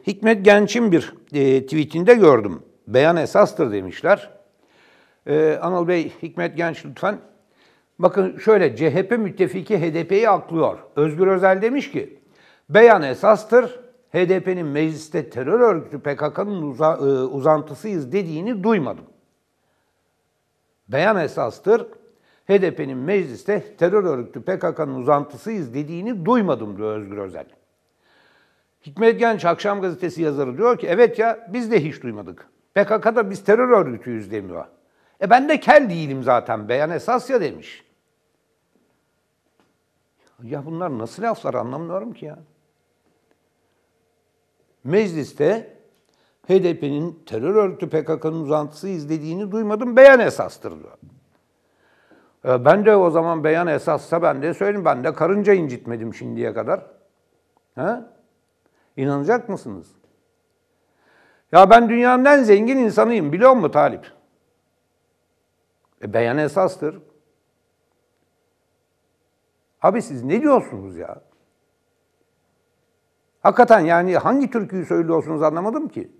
Hikmet Genç'in bir e, tweetinde gördüm. Beyan esastır demişler. Ee, Anıl Bey, Hikmet Genç lütfen. Bakın şöyle CHP müttefiki HDP'yi aklıyor. Özgür Özel demiş ki beyan esastır. HDP'nin mecliste terör örgütü PKK'nın uza, e, uzantısıyız dediğini duymadım. Beyan esastır. HDP'nin mecliste terör örgütü PKK'nın uzantısıyız dediğini duymadım diyor Özgür Özel. Hikmet Genç Akşam Gazetesi yazarı diyor ki evet ya biz de hiç duymadık. PKK'da biz terör örgütüyüz demiyor. E ben de kel değilim zaten beyan esas ya demiş. Ya bunlar nasıl laflar anlamıyorum ki ya. Mecliste HDP'nin terör örgütü PKK'nın uzantısı izlediğini duymadım beyan esastır diyor. E ben de o zaman beyan esassa ben de söyleyeyim ben de karınca incitmedim şimdiye kadar. Ha? İnanacak mısınız? Ya ben dünyanın en zengin insanıyım biliyor musun Talip? E, beyan esastır. Abi siz ne diyorsunuz ya? Hakikaten yani hangi türküyü söylüyorsunuz anlamadım ki.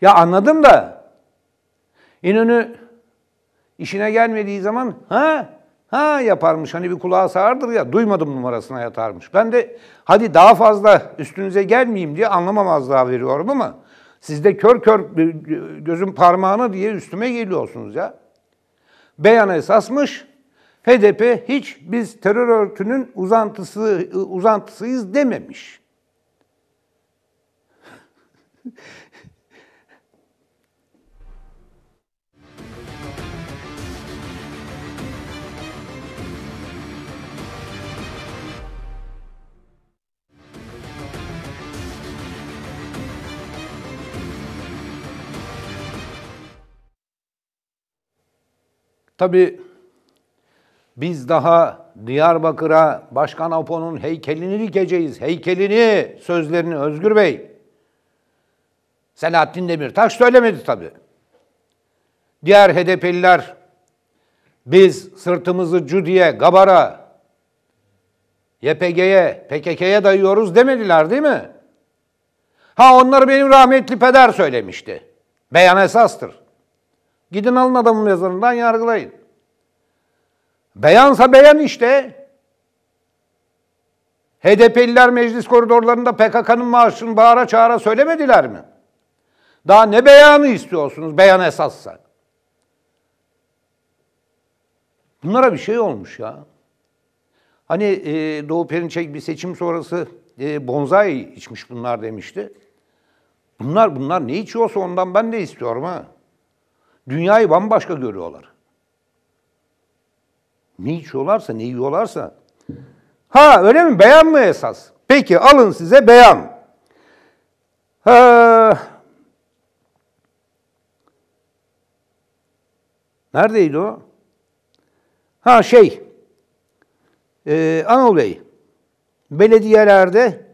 Ya anladım da İnönü işine gelmediği zaman ha ha yaparmış hani bir kulağa sağırdır ya duymadım numarasına yatarmış. Ben de hadi daha fazla üstünüze gelmeyeyim diye anlamamazlığa veriyorum ama siz de kör kör gözün parmağını diye üstüme geliyorsunuz ya beyana esasmış. HDP hiç biz terör örgütünün uzantısı uzantısıyız dememiş. Tabii biz daha Diyarbakır'a Başkan Apo'nun heykelini dikeceğiz. Heykelini sözlerini Özgür Bey. Selahattin Demirtaş söylemedi tabii. Diğer HDP'liler biz sırtımızı Cudi'ye, Gabar'a, YPG'ye, PKK'ye dayıyoruz demediler değil mi? Ha onları benim rahmetli peder söylemişti. Beyan esastır. Gidin alın adamın mezarından yargılayın. Beyansa beyan işte. HDP'liler meclis koridorlarında PKK'nın maaşını bağıra çağıra söylemediler mi? Daha ne beyanı istiyorsunuz beyan esassa? Bunlara bir şey olmuş ya. Hani e, Doğu Perinçek bir seçim sonrası e, bonzai içmiş bunlar demişti. Bunlar bunlar ne içiyorsa ondan ben de istiyorum ha. Dünyayı bambaşka görüyorlar. Ne içiyorlarsa, ne yiyorlarsa. Ha öyle mi? Beyan mı esas? Peki alın size beyan. Ha. Neredeydi o? Ha şey, ee, Anadolu Bey, belediyelerde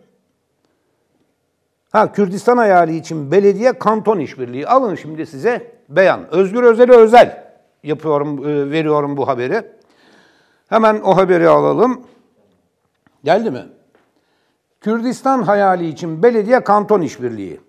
Ha Kürdistan hayali için belediye kanton işbirliği. Alın şimdi size beyan. Özgür Özel'e özel yapıyorum, e, veriyorum bu haberi. Hemen o haberi alalım. Geldi mi? Kürdistan hayali için belediye kanton işbirliği.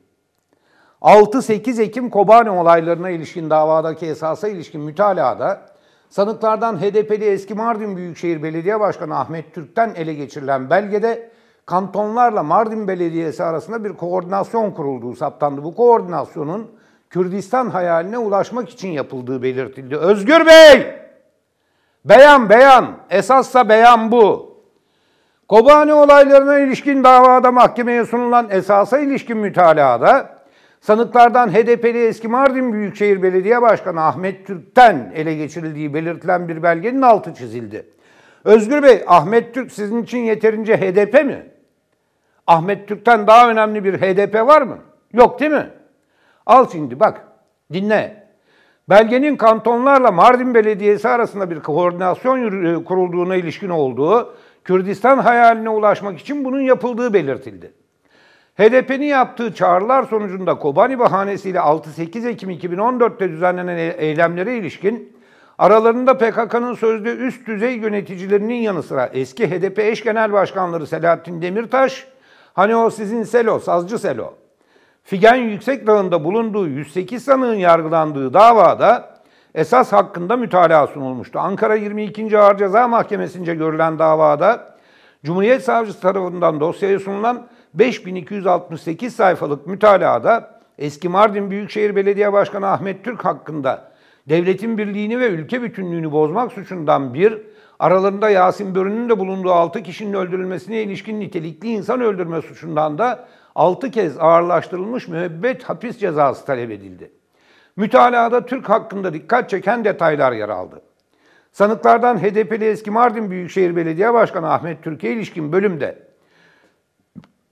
6-8 Ekim Kobani olaylarına ilişkin davadaki esasa ilişkin mütalada sanıklardan HDP'li eski Mardin Büyükşehir Belediye Başkanı Ahmet Türk'ten ele geçirilen belgede kantonlarla Mardin Belediyesi arasında bir koordinasyon kurulduğu saptandı. Bu koordinasyonun Kürdistan hayaline ulaşmak için yapıldığı belirtildi. Özgür Bey! Beyan beyan. Esassa beyan bu. Kobani olaylarına ilişkin davada mahkemeye sunulan esasa ilişkin mütalada sanıklardan HDP'li eski Mardin Büyükşehir Belediye Başkanı Ahmet Türk'ten ele geçirildiği belirtilen bir belgenin altı çizildi. Özgür Bey, Ahmet Türk sizin için yeterince HDP mi? Ahmet Türk'ten daha önemli bir HDP var mı? Yok değil mi? Al şimdi bak dinle. Belgenin kantonlarla Mardin Belediyesi arasında bir koordinasyon e, kurulduğuna ilişkin olduğu, Kürdistan hayaline ulaşmak için bunun yapıldığı belirtildi. HDP'nin yaptığı çağrılar sonucunda Kobani bahanesiyle 6-8 Ekim 2014'te düzenlenen e, eylemlere ilişkin aralarında PKK'nın sözde üst düzey yöneticilerinin yanı sıra eski HDP eş genel başkanları Selahattin Demirtaş, hani o sizin Selo, Sazcı Selo, Figen Yüksek Dağı'nda bulunduğu 108 sanığın yargılandığı davada esas hakkında mütalaa sunulmuştu. Ankara 22. Ağır Ceza Mahkemesi'nce görülen davada Cumhuriyet Savcısı tarafından dosyaya sunulan 5268 sayfalık mütalaada eski Mardin Büyükşehir Belediye Başkanı Ahmet Türk hakkında devletin birliğini ve ülke bütünlüğünü bozmak suçundan bir, aralarında Yasin Börü'nün de bulunduğu 6 kişinin öldürülmesine ilişkin nitelikli insan öldürme suçundan da 6 kez ağırlaştırılmış müebbet hapis cezası talep edildi. Mütalada Türk hakkında dikkat çeken detaylar yer aldı. Sanıklardan HDP'li eski Mardin Büyükşehir Belediye Başkanı Ahmet Türkiye ilişkin bölümde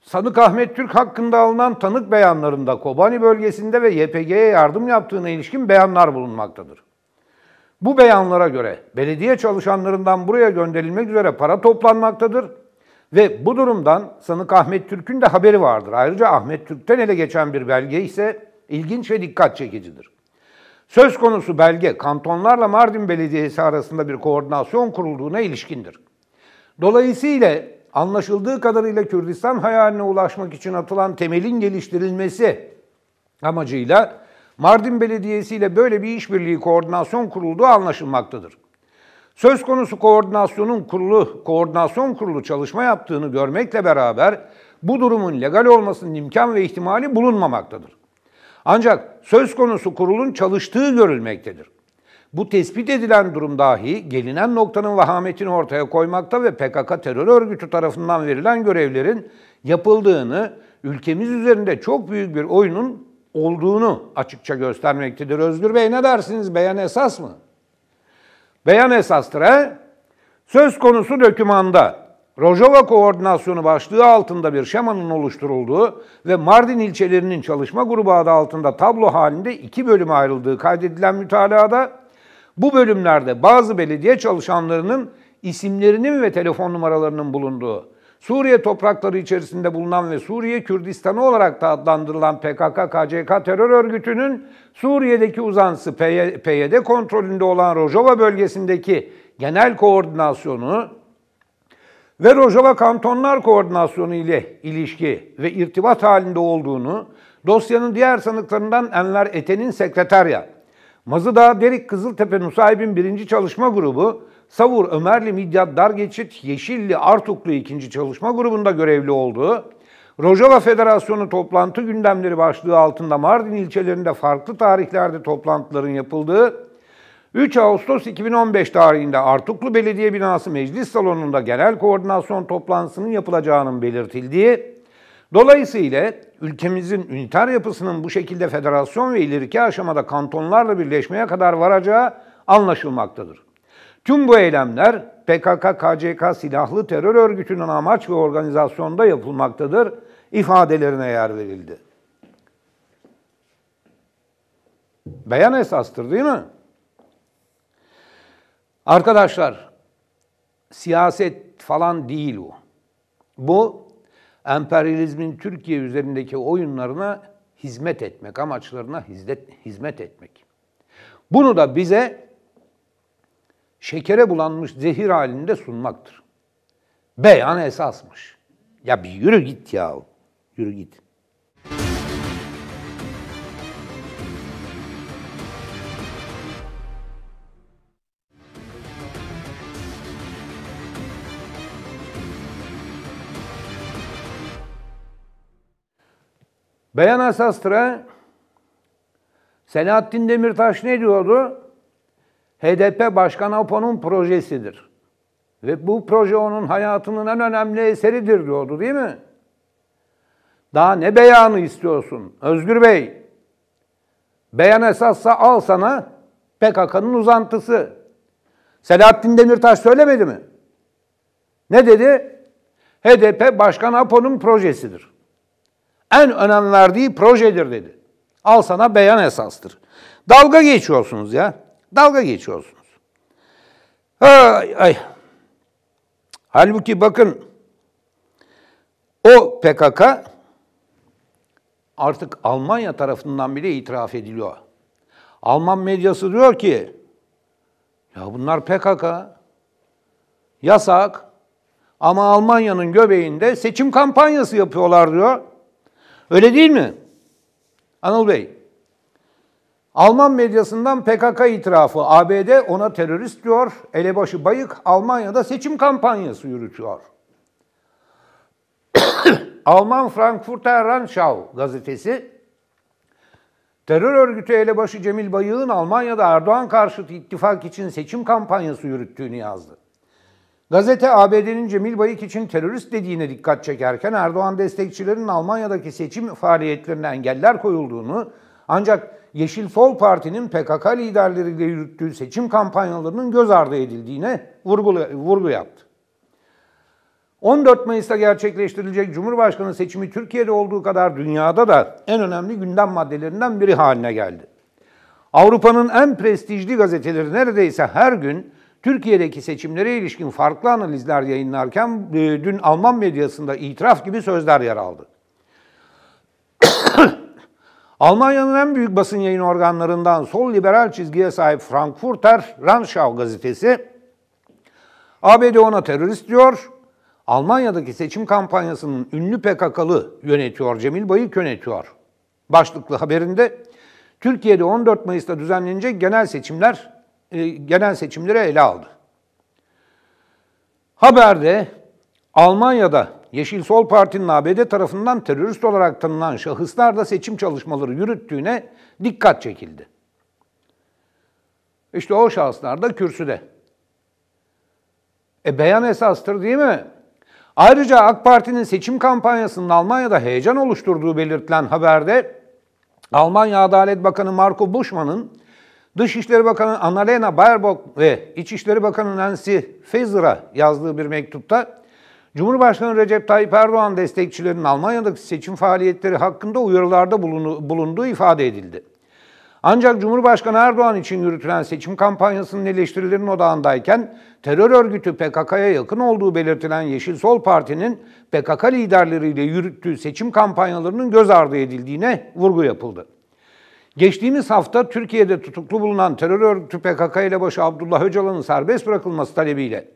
sanık Ahmet Türk hakkında alınan tanık beyanlarında Kobani bölgesinde ve YPG'ye yardım yaptığına ilişkin beyanlar bulunmaktadır. Bu beyanlara göre belediye çalışanlarından buraya gönderilmek üzere para toplanmaktadır ve bu durumdan sanık Ahmet Türk'ün de haberi vardır. Ayrıca Ahmet Türk'ten ele geçen bir belge ise ilginç ve dikkat çekicidir. Söz konusu belge kantonlarla Mardin Belediyesi arasında bir koordinasyon kurulduğuna ilişkindir. Dolayısıyla anlaşıldığı kadarıyla Kürdistan hayaline ulaşmak için atılan temelin geliştirilmesi amacıyla Mardin Belediyesi ile böyle bir işbirliği koordinasyon kurulduğu anlaşılmaktadır. Söz konusu koordinasyonun kurulu, koordinasyon kurulu çalışma yaptığını görmekle beraber bu durumun legal olmasının imkan ve ihtimali bulunmamaktadır. Ancak söz konusu kurulun çalıştığı görülmektedir. Bu tespit edilen durum dahi gelinen noktanın vahametini ortaya koymakta ve PKK terör örgütü tarafından verilen görevlerin yapıldığını, ülkemiz üzerinde çok büyük bir oyunun olduğunu açıkça göstermektedir. Özgür Bey ne dersiniz? Beyan esas mı? Beyan esastır he? Söz konusu dökümanda Rojova koordinasyonu başlığı altında bir şemanın oluşturulduğu ve Mardin ilçelerinin çalışma grubu adı altında tablo halinde iki bölüme ayrıldığı kaydedilen mütalada bu bölümlerde bazı belediye çalışanlarının isimlerinin ve telefon numaralarının bulunduğu Suriye toprakları içerisinde bulunan ve Suriye Kürdistanı olarak da adlandırılan PKK-KCK terör örgütünün Suriye'deki uzantısı PYD kontrolünde olan Rojava bölgesindeki genel koordinasyonu ve Rojava Kantonlar Koordinasyonu ile ilişki ve irtibat halinde olduğunu dosyanın diğer sanıklarından Enver Eten'in sekreterya, Mazıdağ Derik Kızıltepe Nusaybin 1. Çalışma Grubu Savur Ömerli Midyat Dargeçit Yeşilli Artuklu 2. Çalışma Grubu'nda görevli olduğu, Rojava Federasyonu toplantı gündemleri başlığı altında Mardin ilçelerinde farklı tarihlerde toplantıların yapıldığı, 3 Ağustos 2015 tarihinde Artuklu Belediye Binası Meclis Salonu'nda genel koordinasyon toplantısının yapılacağının belirtildiği, dolayısıyla ülkemizin üniter yapısının bu şekilde federasyon ve ileriki aşamada kantonlarla birleşmeye kadar varacağı anlaşılmaktadır. Tüm bu eylemler PKK-KCK silahlı terör örgütünün amaç ve organizasyonunda yapılmaktadır ifadelerine yer verildi. Beyan esastır değil mi? Arkadaşlar, siyaset falan değil bu. Bu emperyalizmin Türkiye üzerindeki oyunlarına hizmet etmek, amaçlarına hizmet etmek. Bunu da bize şekere bulanmış zehir halinde sunmaktır. Beyan esasmış. Ya bir yürü git ya, Yürü git. Beyan esastıra Selahattin Demirtaş ne diyordu? HDP Başkan Apo'nun projesidir. Ve bu proje onun hayatının en önemli eseridir diyordu değil mi? Daha ne beyanı istiyorsun Özgür Bey? Beyan esassa al sana PKK'nın uzantısı. Selahattin Demirtaş söylemedi mi? Ne dedi? HDP Başkan Apo'nun projesidir. En önem verdiği projedir dedi. Al sana beyan esastır. Dalga geçiyorsunuz ya. Dalga geçiyorsunuz. Ay, ay. Halbuki bakın o PKK artık Almanya tarafından bile itiraf ediliyor. Alman medyası diyor ki ya bunlar PKK yasak ama Almanya'nın göbeğinde seçim kampanyası yapıyorlar diyor. Öyle değil mi? Anıl Bey Alman medyasından PKK itirafı. ABD ona terörist diyor, elebaşı bayık. Almanya'da seçim kampanyası yürütüyor. Alman Frankfurter Rundschau gazetesi terör örgütü elebaşı Cemil Bayık'ın Almanya'da Erdoğan karşıtı ittifak için seçim kampanyası yürüttüğünü yazdı. Gazete ABD'nin Cemil Bayık için terörist dediğine dikkat çekerken Erdoğan destekçilerinin Almanya'daki seçim faaliyetlerine engeller koyulduğunu ancak Yeşil Sol Parti'nin PKK liderleriyle yürüttüğü seçim kampanyalarının göz ardı edildiğine vurgu, vurgu yaptı. 14 Mayıs'ta gerçekleştirilecek Cumhurbaşkanı seçimi Türkiye'de olduğu kadar dünyada da en önemli gündem maddelerinden biri haline geldi. Avrupa'nın en prestijli gazeteleri neredeyse her gün Türkiye'deki seçimlere ilişkin farklı analizler yayınlarken e, dün Alman medyasında itiraf gibi sözler yer aldı. Almanya'nın en büyük basın yayın organlarından sol liberal çizgiye sahip Frankfurter Rundschau gazetesi ABD ona terörist diyor. Almanya'daki seçim kampanyasının ünlü PKK'lı yönetiyor, Cemil Bayık yönetiyor. Başlıklı haberinde Türkiye'de 14 Mayıs'ta düzenlenecek genel seçimler e, genel seçimlere ele aldı. Haberde Almanya'da Yeşil Sol Parti'nin ABD tarafından terörist olarak tanınan şahıslar da seçim çalışmaları yürüttüğüne dikkat çekildi. İşte o şahıslar da kürsüde. E beyan esastır değil mi? Ayrıca AK Parti'nin seçim kampanyasının Almanya'da heyecan oluşturduğu belirtilen haberde Almanya Adalet Bakanı Marco Buschmann'ın Dışişleri Bakanı Annalena Baerbock ve İçişleri Bakanı Nancy Faeser'a yazdığı bir mektupta Cumhurbaşkanı Recep Tayyip Erdoğan destekçilerinin Almanya'daki seçim faaliyetleri hakkında uyarılarda bulunduğu ifade edildi. Ancak Cumhurbaşkanı Erdoğan için yürütülen seçim kampanyasının eleştirilerinin odağındayken terör örgütü PKK'ya yakın olduğu belirtilen Yeşil Sol Parti'nin PKK liderleriyle yürüttüğü seçim kampanyalarının göz ardı edildiğine vurgu yapıldı. Geçtiğimiz hafta Türkiye'de tutuklu bulunan terör örgütü PKK ile başı Abdullah Öcalan'ın serbest bırakılması talebiyle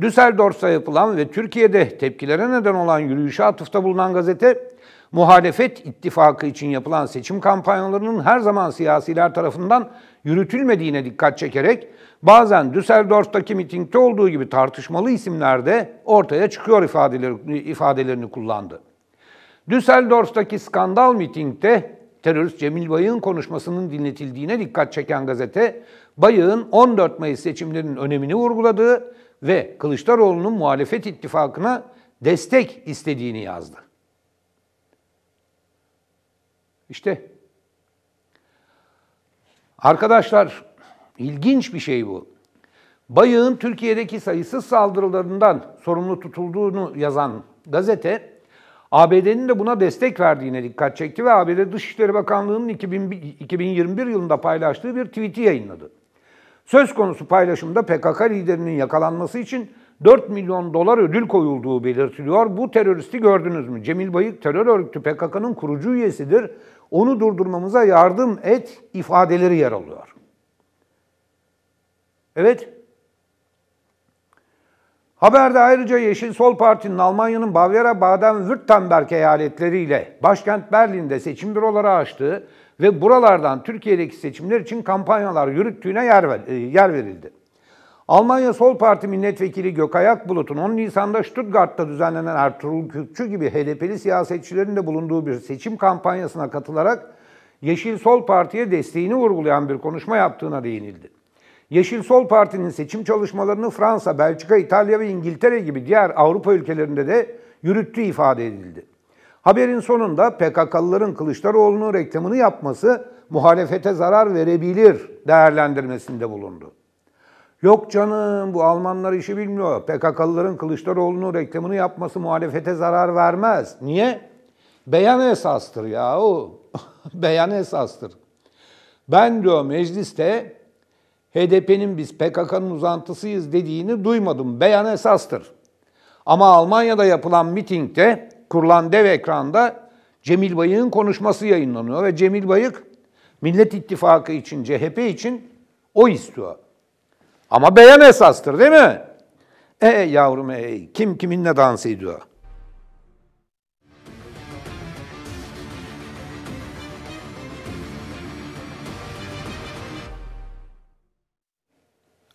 Düsseldorf'ta yapılan ve Türkiye'de tepkilere neden olan yürüyüşe atıfta bulunan gazete, muhalefet ittifakı için yapılan seçim kampanyalarının her zaman siyasiler tarafından yürütülmediğine dikkat çekerek bazen Düsseldorf'taki mitingde olduğu gibi tartışmalı isimlerde ortaya çıkıyor ifadeleri, ifadelerini kullandı. Düsseldorf'taki skandal mitingde terörist Cemil Bayık'ın konuşmasının dinletildiğine dikkat çeken gazete, Bayık'ın 14 Mayıs seçimlerinin önemini vurguladığı ve Kılıçdaroğlu'nun muhalefet ittifakına destek istediğini yazdı. İşte arkadaşlar ilginç bir şey bu. Bayığın Türkiye'deki sayısız saldırılarından sorumlu tutulduğunu yazan gazete ABD'nin de buna destek verdiğine dikkat çekti ve ABD Dışişleri Bakanlığı'nın 2021 yılında paylaştığı bir tweet'i yayınladı. Söz konusu paylaşımda PKK liderinin yakalanması için 4 milyon dolar ödül koyulduğu belirtiliyor. Bu teröristi gördünüz mü? Cemil Bayık terör örgütü PKK'nın kurucu üyesidir. Onu durdurmamıza yardım et ifadeleri yer alıyor. Evet. Haberde ayrıca Yeşil Sol Parti'nin Almanya'nın Bavyera, Baden-Württemberg eyaletleriyle başkent Berlin'de seçim büroları açtığı ve buralardan Türkiye'deki seçimler için kampanyalar yürüttüğüne yer, e, yer verildi. Almanya Sol Parti Milletvekili Gökay Akbulut'un 10 Nisan'da Stuttgart'ta düzenlenen Ertuğrul Kürkçü gibi HDP'li siyasetçilerin de bulunduğu bir seçim kampanyasına katılarak Yeşil Sol Parti'ye desteğini vurgulayan bir konuşma yaptığına değinildi. Yeşil Sol Parti'nin seçim çalışmalarını Fransa, Belçika, İtalya ve İngiltere gibi diğer Avrupa ülkelerinde de yürüttüğü ifade edildi. Haberin sonunda PKK'lıların Kılıçdaroğlu'nun reklamını yapması muhalefete zarar verebilir değerlendirmesinde bulundu. Yok canım bu Almanlar işi bilmiyor. PKK'lıların Kılıçdaroğlu'nun reklamını yapması muhalefete zarar vermez. Niye? Beyan esastır ya o. Beyan esastır. Ben diyor mecliste HDP'nin biz PKK'nın uzantısıyız dediğini duymadım. Beyan esastır. Ama Almanya'da yapılan mitingde kurulan dev ekranda Cemil Bayık'ın konuşması yayınlanıyor ve Cemil Bayık Millet İttifakı için, CHP için o istiyor. Ama beyan esastır değil mi? E yavrum e kim kiminle dans ediyor?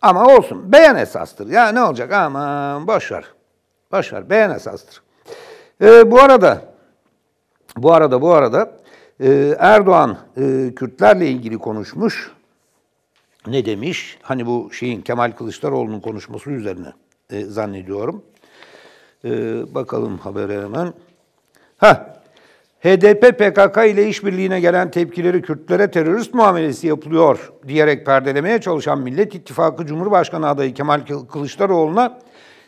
Ama olsun beyan esastır. Ya ne olacak aman boş ver. Boş ver beyan esastır. E, bu arada, bu arada, bu arada e, Erdoğan e, Kürtlerle ilgili konuşmuş. Ne demiş? Hani bu şeyin Kemal Kılıçdaroğlu'nun konuşması üzerine e, zannediyorum. E, bakalım habere hemen. Ha, HDP PKK ile işbirliğine gelen tepkileri Kürtlere terörist muamelesi yapılıyor diyerek perdelemeye çalışan Millet İttifakı Cumhurbaşkanı adayı Kemal Kılıçdaroğlu'na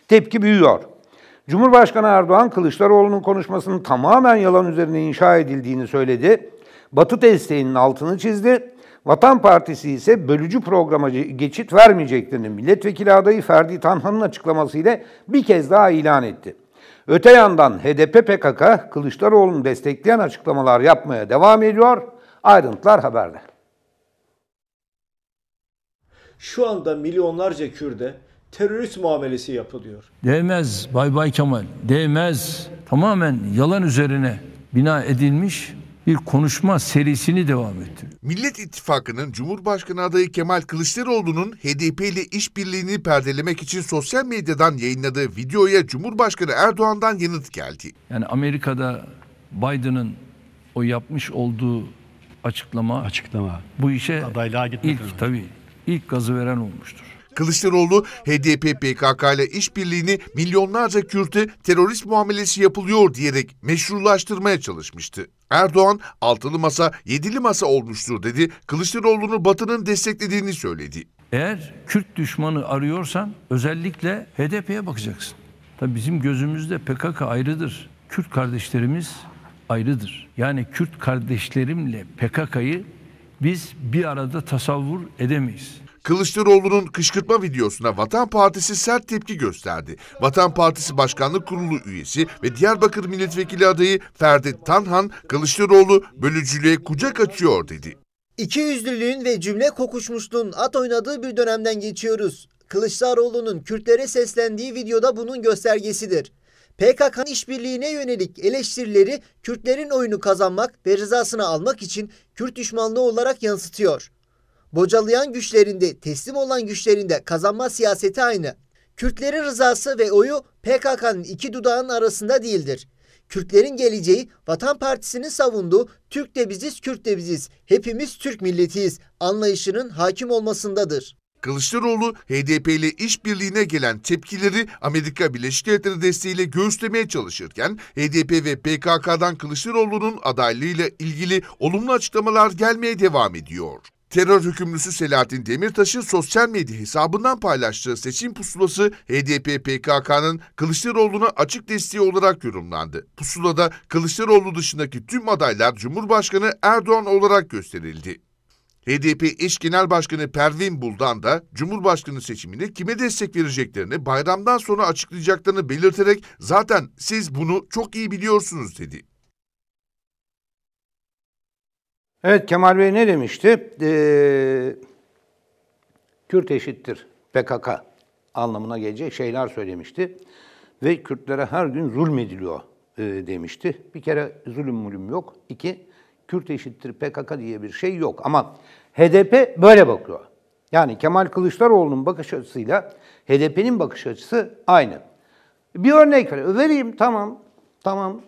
tepki büyüyor. Cumhurbaşkanı Erdoğan Kılıçdaroğlu'nun konuşmasının tamamen yalan üzerine inşa edildiğini söyledi. Batı desteğinin altını çizdi. Vatan Partisi ise bölücü programa geçit vermeyeceklerini milletvekili adayı Ferdi Tanhan'ın açıklamasıyla bir kez daha ilan etti. Öte yandan HDP PKK Kılıçdaroğlu'nu destekleyen açıklamalar yapmaya devam ediyor. Ayrıntılar haberde. Şu anda milyonlarca Kürde terörist muamelesi yapılıyor. Değmez Bay Bay Kemal, değmez. Tamamen yalan üzerine bina edilmiş bir konuşma serisini devam ettiriyor. Millet İttifakı'nın Cumhurbaşkanı adayı Kemal Kılıçdaroğlu'nun HDP ile işbirliğini perdelemek için sosyal medyadan yayınladığı videoya Cumhurbaşkanı Erdoğan'dan yanıt geldi. Yani Amerika'da Biden'ın o yapmış olduğu açıklama açıklama bu işe adaylığa gitmeden ilk önce. tabii ilk gazı veren olmuştur. Kılıçdaroğlu HDP PKK ile işbirliğini milyonlarca Kürt'e terörist muamelesi yapılıyor diyerek meşrulaştırmaya çalışmıştı. Erdoğan altılı masa yedili masa olmuştur dedi. Kılıçdaroğlu'nu Batı'nın desteklediğini söyledi. Eğer Kürt düşmanı arıyorsan özellikle HDP'ye bakacaksın. Tabii bizim gözümüzde PKK ayrıdır. Kürt kardeşlerimiz ayrıdır. Yani Kürt kardeşlerimle PKK'yı biz bir arada tasavvur edemeyiz. Kılıçdaroğlu'nun kışkırtma videosuna Vatan Partisi sert tepki gösterdi. Vatan Partisi Başkanlık Kurulu üyesi ve Diyarbakır Milletvekili adayı Ferdi Tanhan, Kılıçdaroğlu bölücülüğe kucak açıyor dedi. İki yüzlülüğün ve cümle kokuşmuşluğun at oynadığı bir dönemden geçiyoruz. Kılıçdaroğlu'nun Kürtlere seslendiği videoda bunun göstergesidir. PKK'nın işbirliğine yönelik eleştirileri Kürtlerin oyunu kazanmak ve rızasını almak için Kürt düşmanlığı olarak yansıtıyor. Bocalayan güçlerinde, teslim olan güçlerinde kazanma siyaseti aynı. Kürtlerin rızası ve oyu PKK'nın iki dudağının arasında değildir. Kürtlerin geleceği Vatan Partisi'nin savunduğu Türk de biziz, Kürt de biziz, hepimiz Türk milletiyiz anlayışının hakim olmasındadır. Kılıçdaroğlu HDP ile işbirliğine gelen tepkileri Amerika Birleşik Devletleri desteğiyle göğüslemeye çalışırken HDP ve PKK'dan Kılıçdaroğlu'nun adaylığıyla ilgili olumlu açıklamalar gelmeye devam ediyor. Terör hükümlüsü Selahattin Demirtaş'ın sosyal medya hesabından paylaştığı seçim pusulası HDP-PKK'nın Kılıçdaroğlu'na açık desteği olarak yorumlandı. Pusulada Kılıçdaroğlu dışındaki tüm adaylar Cumhurbaşkanı Erdoğan olarak gösterildi. HDP eş genel başkanı Pervin Buldan da Cumhurbaşkanı seçimini kime destek vereceklerini bayramdan sonra açıklayacaklarını belirterek zaten siz bunu çok iyi biliyorsunuz dedi. Evet Kemal Bey ne demişti? Ee, Kürt eşittir PKK anlamına gelecek şeyler söylemişti. Ve Kürtlere her gün zulmediliyor e, demişti. Bir kere zulüm mülüm yok. İki, Kürt eşittir PKK diye bir şey yok. Ama HDP böyle bakıyor. Yani Kemal Kılıçdaroğlu'nun bakış açısıyla HDP'nin bakış açısı aynı. Bir örnek vereyim. Tamam, tamam.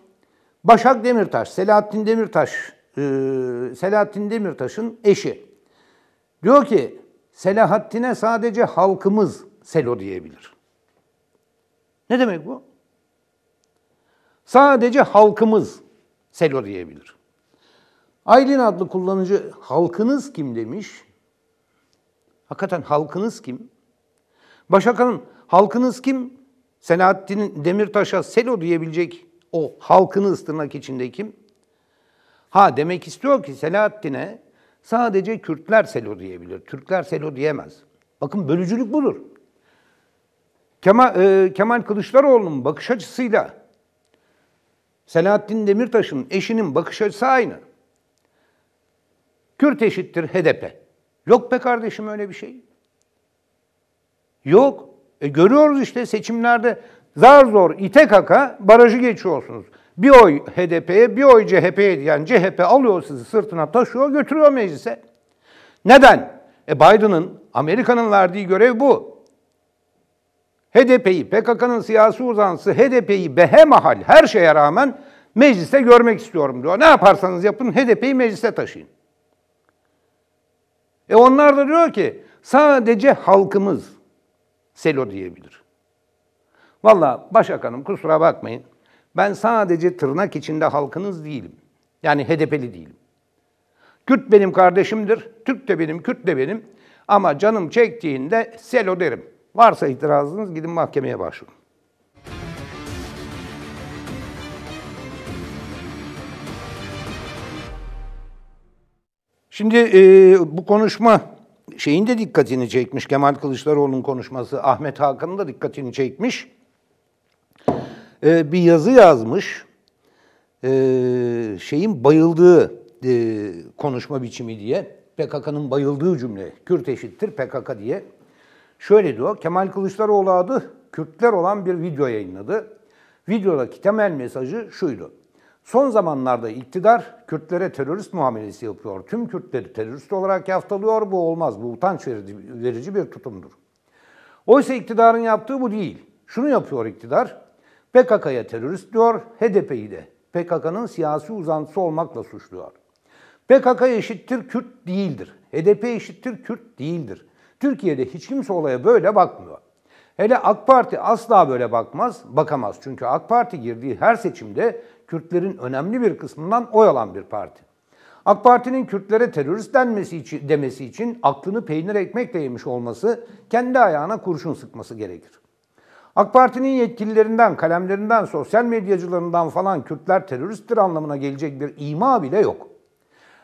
Başak Demirtaş, Selahattin Demirtaş ee, Selahattin Demirtaş'ın eşi. Diyor ki Selahattin'e sadece halkımız selo diyebilir. Ne demek bu? Sadece halkımız selo diyebilir. Aylin adlı kullanıcı halkınız kim demiş? Hakikaten halkınız kim? Başak Hanım halkınız kim? Selahattin Demirtaş'a selo diyebilecek o halkınız tırnak içinde kim? Ha demek istiyor ki Selahattin'e sadece Kürtler selo diyebilir. Türkler selo diyemez. Bakın bölücülük budur. Kemal, e, Kemal Kılıçdaroğlu'nun bakış açısıyla Selahattin Demirtaş'ın eşinin bakış açısı aynı. Kürt eşittir HDP. Yok be kardeşim öyle bir şey. Yok. E görüyoruz işte seçimlerde zar zor ite kaka barajı geçiyorsunuz. Bir oy HDP'ye, bir oy CHP'ye yani CHP alıyor sizi sırtına taşıyor, götürüyor meclise. Neden? E Biden'ın, Amerika'nın verdiği görev bu. HDP'yi, PKK'nın siyasi uzantısı HDP'yi behemahal her şeye rağmen meclise görmek istiyorum diyor. Ne yaparsanız yapın HDP'yi meclise taşıyın. E onlar da diyor ki sadece halkımız selo diyebilir. Valla Başak kusura bakmayın. Ben sadece tırnak içinde halkınız değilim. Yani HDP'li değilim. Kürt benim kardeşimdir, Türk de benim, Kürt de benim. Ama canım çektiğinde selo derim. Varsa itirazınız gidin mahkemeye başvurun. Şimdi e, bu konuşma şeyin de dikkatini çekmiş. Kemal Kılıçdaroğlu'nun konuşması Ahmet Hakan'ın da dikkatini çekmiş. Ee, bir yazı yazmış. Ee, şeyin bayıldığı e, konuşma biçimi diye. PKK'nın bayıldığı cümle. Kürt eşittir PKK diye. Şöyle diyor. Kemal Kılıçdaroğlu adı Kürtler olan bir video yayınladı. Videodaki temel mesajı şuydu. Son zamanlarda iktidar Kürtlere terörist muamelesi yapıyor. Tüm Kürtleri terörist olarak yaftalıyor. Bu olmaz. Bu utanç verici, verici bir tutumdur. Oysa iktidarın yaptığı bu değil. Şunu yapıyor iktidar. PKK'ya terörist diyor, HDP'yi de PKK'nın siyasi uzantısı olmakla suçluyor. PKK eşittir Kürt değildir. HDP eşittir Kürt değildir. Türkiye'de hiç kimse olaya böyle bakmıyor. Hele AK Parti asla böyle bakmaz, bakamaz. Çünkü AK Parti girdiği her seçimde Kürtlerin önemli bir kısmından oy alan bir parti. AK Parti'nin Kürtlere terörist denmesi için, demesi için aklını peynir ekmekle yemiş olması, kendi ayağına kurşun sıkması gerekir. AK Parti'nin yetkililerinden, kalemlerinden, sosyal medyacılarından falan Kürtler teröristtir anlamına gelecek bir ima bile yok.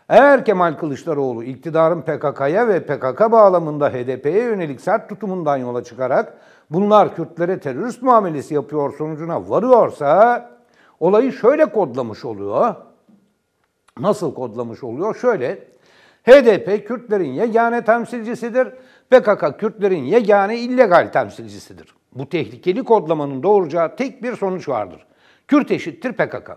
Eğer Kemal Kılıçdaroğlu iktidarın PKK'ya ve PKK bağlamında HDP'ye yönelik sert tutumundan yola çıkarak bunlar Kürtlere terörist muamelesi yapıyor sonucuna varıyorsa olayı şöyle kodlamış oluyor. Nasıl kodlamış oluyor? Şöyle. HDP Kürtlerin yegane temsilcisidir. PKK Kürtlerin yegane illegal temsilcisidir. Bu tehlikeli kodlamanın doğuracağı tek bir sonuç vardır. Kürt eşittir PKK.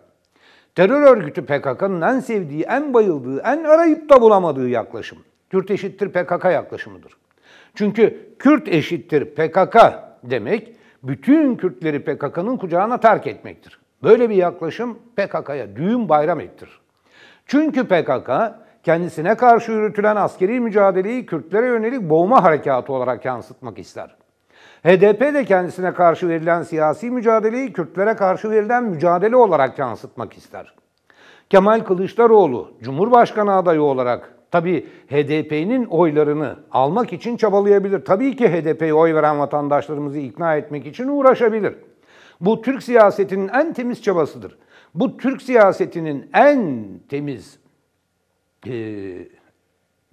Terör örgütü PKK'nın en sevdiği, en bayıldığı, en arayıp da bulamadığı yaklaşım. Kürt eşittir PKK yaklaşımıdır. Çünkü Kürt eşittir PKK demek bütün Kürtleri PKK'nın kucağına terk etmektir. Böyle bir yaklaşım PKK'ya düğün bayram ettir. Çünkü PKK kendisine karşı yürütülen askeri mücadeleyi Kürtlere yönelik boğma harekatı olarak yansıtmak ister. HDP de kendisine karşı verilen siyasi mücadeleyi Kürtlere karşı verilen mücadele olarak yansıtmak ister. Kemal Kılıçdaroğlu Cumhurbaşkanı adayı olarak tabii HDP'nin oylarını almak için çabalayabilir. Tabii ki HDP'ye oy veren vatandaşlarımızı ikna etmek için uğraşabilir. Bu Türk siyasetinin en temiz çabasıdır. Bu Türk siyasetinin en temiz e,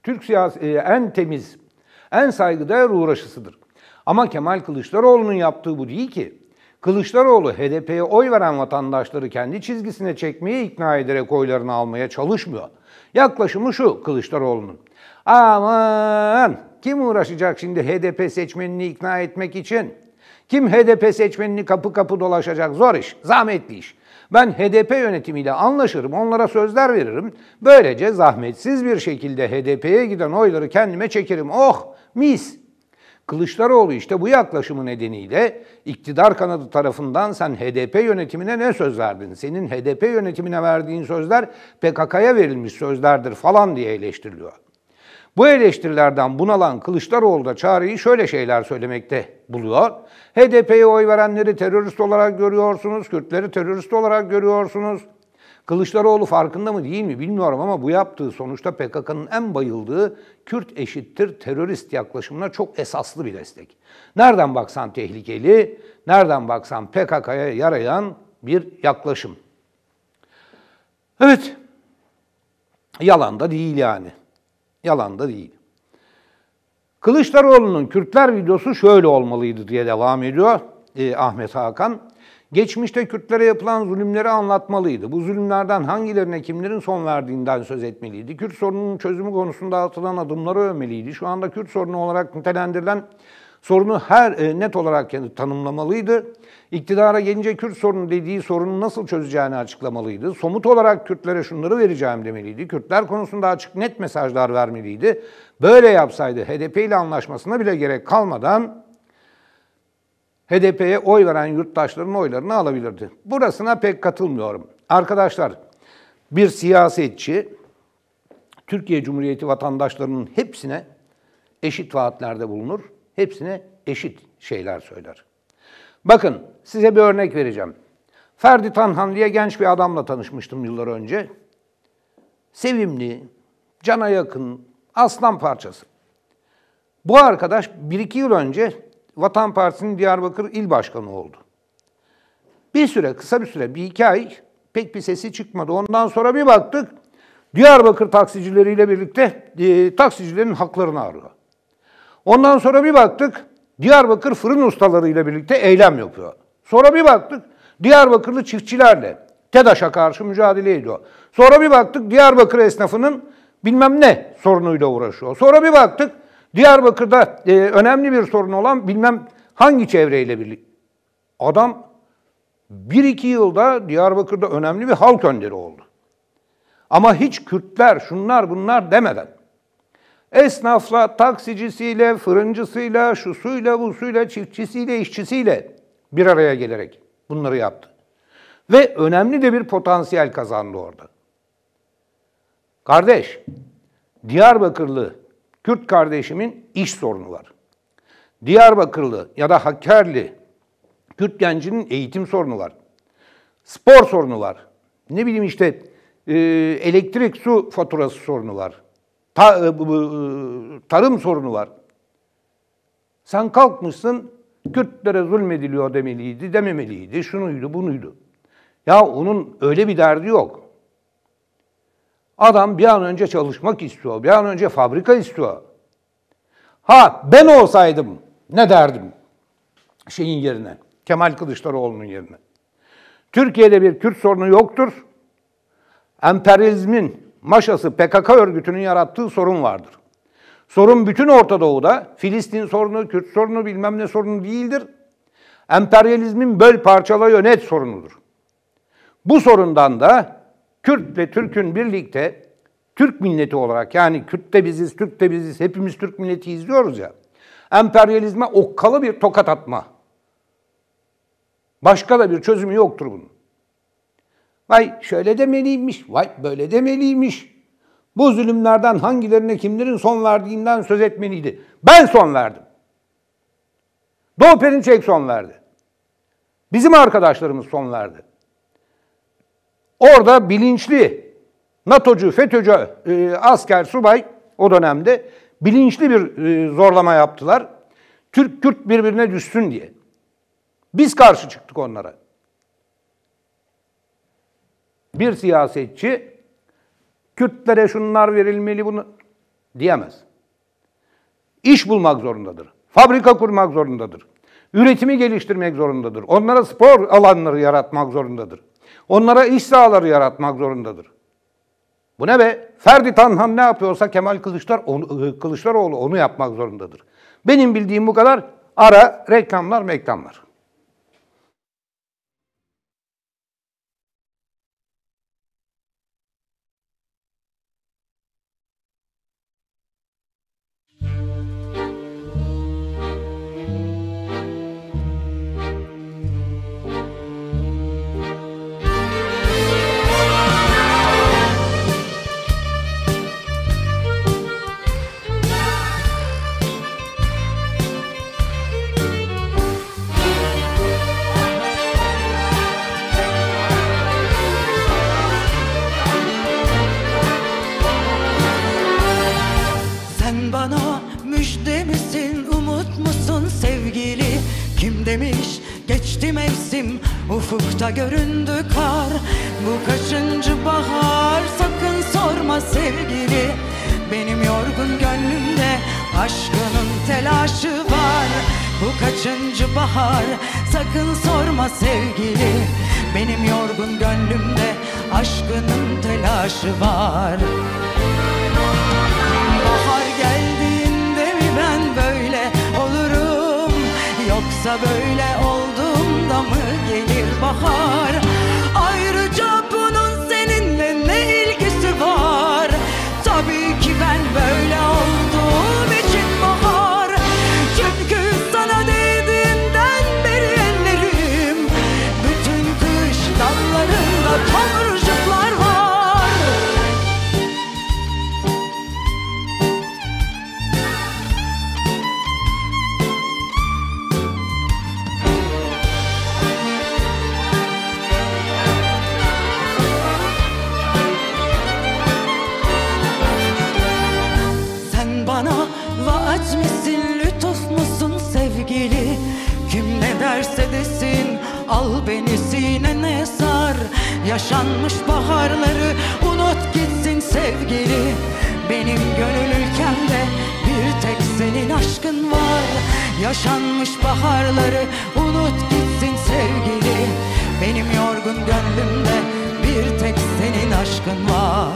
Türk siyaset e, en temiz, en saygıdeğer uğraşısıdır. Ama Kemal Kılıçdaroğlu'nun yaptığı bu değil ki. Kılıçdaroğlu HDP'ye oy veren vatandaşları kendi çizgisine çekmeye ikna ederek oylarını almaya çalışmıyor. Yaklaşımı şu Kılıçdaroğlu'nun. Aman kim uğraşacak şimdi HDP seçmenini ikna etmek için? Kim HDP seçmenini kapı kapı dolaşacak? Zor iş, zahmetli iş. Ben HDP yönetimiyle anlaşırım, onlara sözler veririm. Böylece zahmetsiz bir şekilde HDP'ye giden oyları kendime çekerim. Oh, mis. Kılıçdaroğlu işte bu yaklaşımı nedeniyle iktidar kanadı tarafından sen HDP yönetimine ne söz verdin? Senin HDP yönetimine verdiğin sözler PKK'ya verilmiş sözlerdir falan diye eleştiriliyor. Bu eleştirilerden bunalan Kılıçdaroğlu da çareyi şöyle şeyler söylemekte buluyor. HDP'ye oy verenleri terörist olarak görüyorsunuz, Kürtleri terörist olarak görüyorsunuz. Kılıçdaroğlu farkında mı değil mi bilmiyorum ama bu yaptığı sonuçta PKK'nın en bayıldığı Kürt eşittir terörist yaklaşımına çok esaslı bir destek. Nereden baksan tehlikeli, nereden baksan PKK'ya yarayan bir yaklaşım. Evet, yalan da değil yani. Yalan da değil. Kılıçdaroğlu'nun Kürtler videosu şöyle olmalıydı diye devam ediyor e, Ahmet Hakan. Geçmişte Kürtlere yapılan zulümleri anlatmalıydı. Bu zulümlerden hangilerine kimlerin son verdiğinden söz etmeliydi. Kürt sorununun çözümü konusunda atılan adımları övmeliydi. Şu anda Kürt sorunu olarak nitelendirilen sorunu her e, net olarak yani, tanımlamalıydı. İktidara gelince Kürt sorunu dediği sorunu nasıl çözeceğini açıklamalıydı. Somut olarak Kürtlere şunları vereceğim demeliydi. Kürtler konusunda açık net mesajlar vermeliydi. Böyle yapsaydı HDP ile anlaşmasına bile gerek kalmadan HDP'ye oy veren yurttaşların oylarını alabilirdi. Burasına pek katılmıyorum. Arkadaşlar, bir siyasetçi Türkiye Cumhuriyeti vatandaşlarının hepsine eşit vaatlerde bulunur. Hepsine eşit şeyler söyler. Bakın size bir örnek vereceğim. Ferdi Tanhan diye genç bir adamla tanışmıştım yıllar önce. Sevimli, cana yakın, aslan parçası. Bu arkadaş bir iki yıl önce Vatan Partisi'nin Diyarbakır İl başkanı oldu. Bir süre, kısa bir süre, bir iki ay pek bir sesi çıkmadı. Ondan sonra bir baktık Diyarbakır taksicileriyle birlikte e, taksicilerin haklarını arıyor. Ondan sonra bir baktık Diyarbakır fırın ustalarıyla birlikte eylem yapıyor. Sonra bir baktık Diyarbakırlı çiftçilerle TEDAŞ'a karşı mücadele ediyor. Sonra bir baktık Diyarbakır esnafının bilmem ne sorunuyla uğraşıyor. Sonra bir baktık Diyarbakır'da e, önemli bir sorun olan bilmem hangi çevreyle birlikte. Adam bir iki yılda Diyarbakır'da önemli bir halk önderi oldu. Ama hiç Kürtler, şunlar bunlar demeden. Esnafla, taksicisiyle, fırıncısıyla, şu suyla, bu suyla, çiftçisiyle, işçisiyle bir araya gelerek bunları yaptı. Ve önemli de bir potansiyel kazandı orada. Kardeş, Diyarbakırlı Kürt kardeşimin iş sorunu var. Diyarbakırlı ya da Hakkari Kürt gencinin eğitim sorunu var. Spor sorunu var. Ne bileyim işte e, elektrik su faturası sorunu var. Ta, e, e tarım sorunu var. Sen kalkmışsın Kürtlere zulmediliyor demeliydi, dememeliydi, şunuydu, bunuydu. Ya onun öyle bir derdi yok. Adam bir an önce çalışmak istiyor, bir an önce fabrika istiyor. Ha ben olsaydım ne derdim? Şeyin yerine, Kemal Kılıçdaroğlu'nun yerine. Türkiye'de bir Kürt sorunu yoktur. Emperyalizmin maşası PKK örgütünün yarattığı sorun vardır. Sorun bütün Orta Doğu'da Filistin sorunu, Kürt sorunu bilmem ne sorunu değildir. Emperyalizmin böl parçala yönet sorunudur. Bu sorundan da Kürt ve Türk'ün birlikte Türk milleti olarak yani Kürt de biziz, Türk de biziz, hepimiz Türk milleti izliyoruz ya. Emperyalizme okkalı bir tokat atma. Başka da bir çözümü yoktur bunun. Vay şöyle demeliymiş, vay böyle demeliymiş. Bu zulümlerden hangilerine kimlerin son verdiğinden söz etmeliydi. Ben son verdim. Doğu Perinçek son verdi. Bizim arkadaşlarımız son verdi. Orada bilinçli NATO'cu, FETÖ'cü e, asker, subay o dönemde bilinçli bir e, zorlama yaptılar. Türk-Kürt birbirine düşsün diye. Biz karşı çıktık onlara. Bir siyasetçi Kürtlere şunlar verilmeli bunu diyemez. İş bulmak zorundadır. Fabrika kurmak zorundadır. Üretimi geliştirmek zorundadır. Onlara spor alanları yaratmak zorundadır. Onlara iş sahaları yaratmak zorundadır. Bu ne be? Ferdi Tanhan ne yapıyorsa Kemal Kılıçlar, onu, e, Kılıçdaroğlu onu yapmak zorundadır. Benim bildiğim bu kadar. Ara reklamlar meklamlar. geçti mevsim Ufukta göründü kar Bu kaçıncı bahar Sakın sorma sevgili Benim yorgun gönlümde Aşkının telaşı var Bu kaçıncı bahar Sakın sorma sevgili Benim yorgun gönlümde Aşkının telaşı var yoksa böyle mı gelir bahar Ayrıca bunun seninle ne ilgisi var Tabii ki ben böyle Al beni sinene sar Yaşanmış baharları Unut gitsin sevgili Benim gönül ülkemde Bir tek senin aşkın var Yaşanmış baharları Unut gitsin sevgili Benim yorgun gönlümde Bir tek senin aşkın var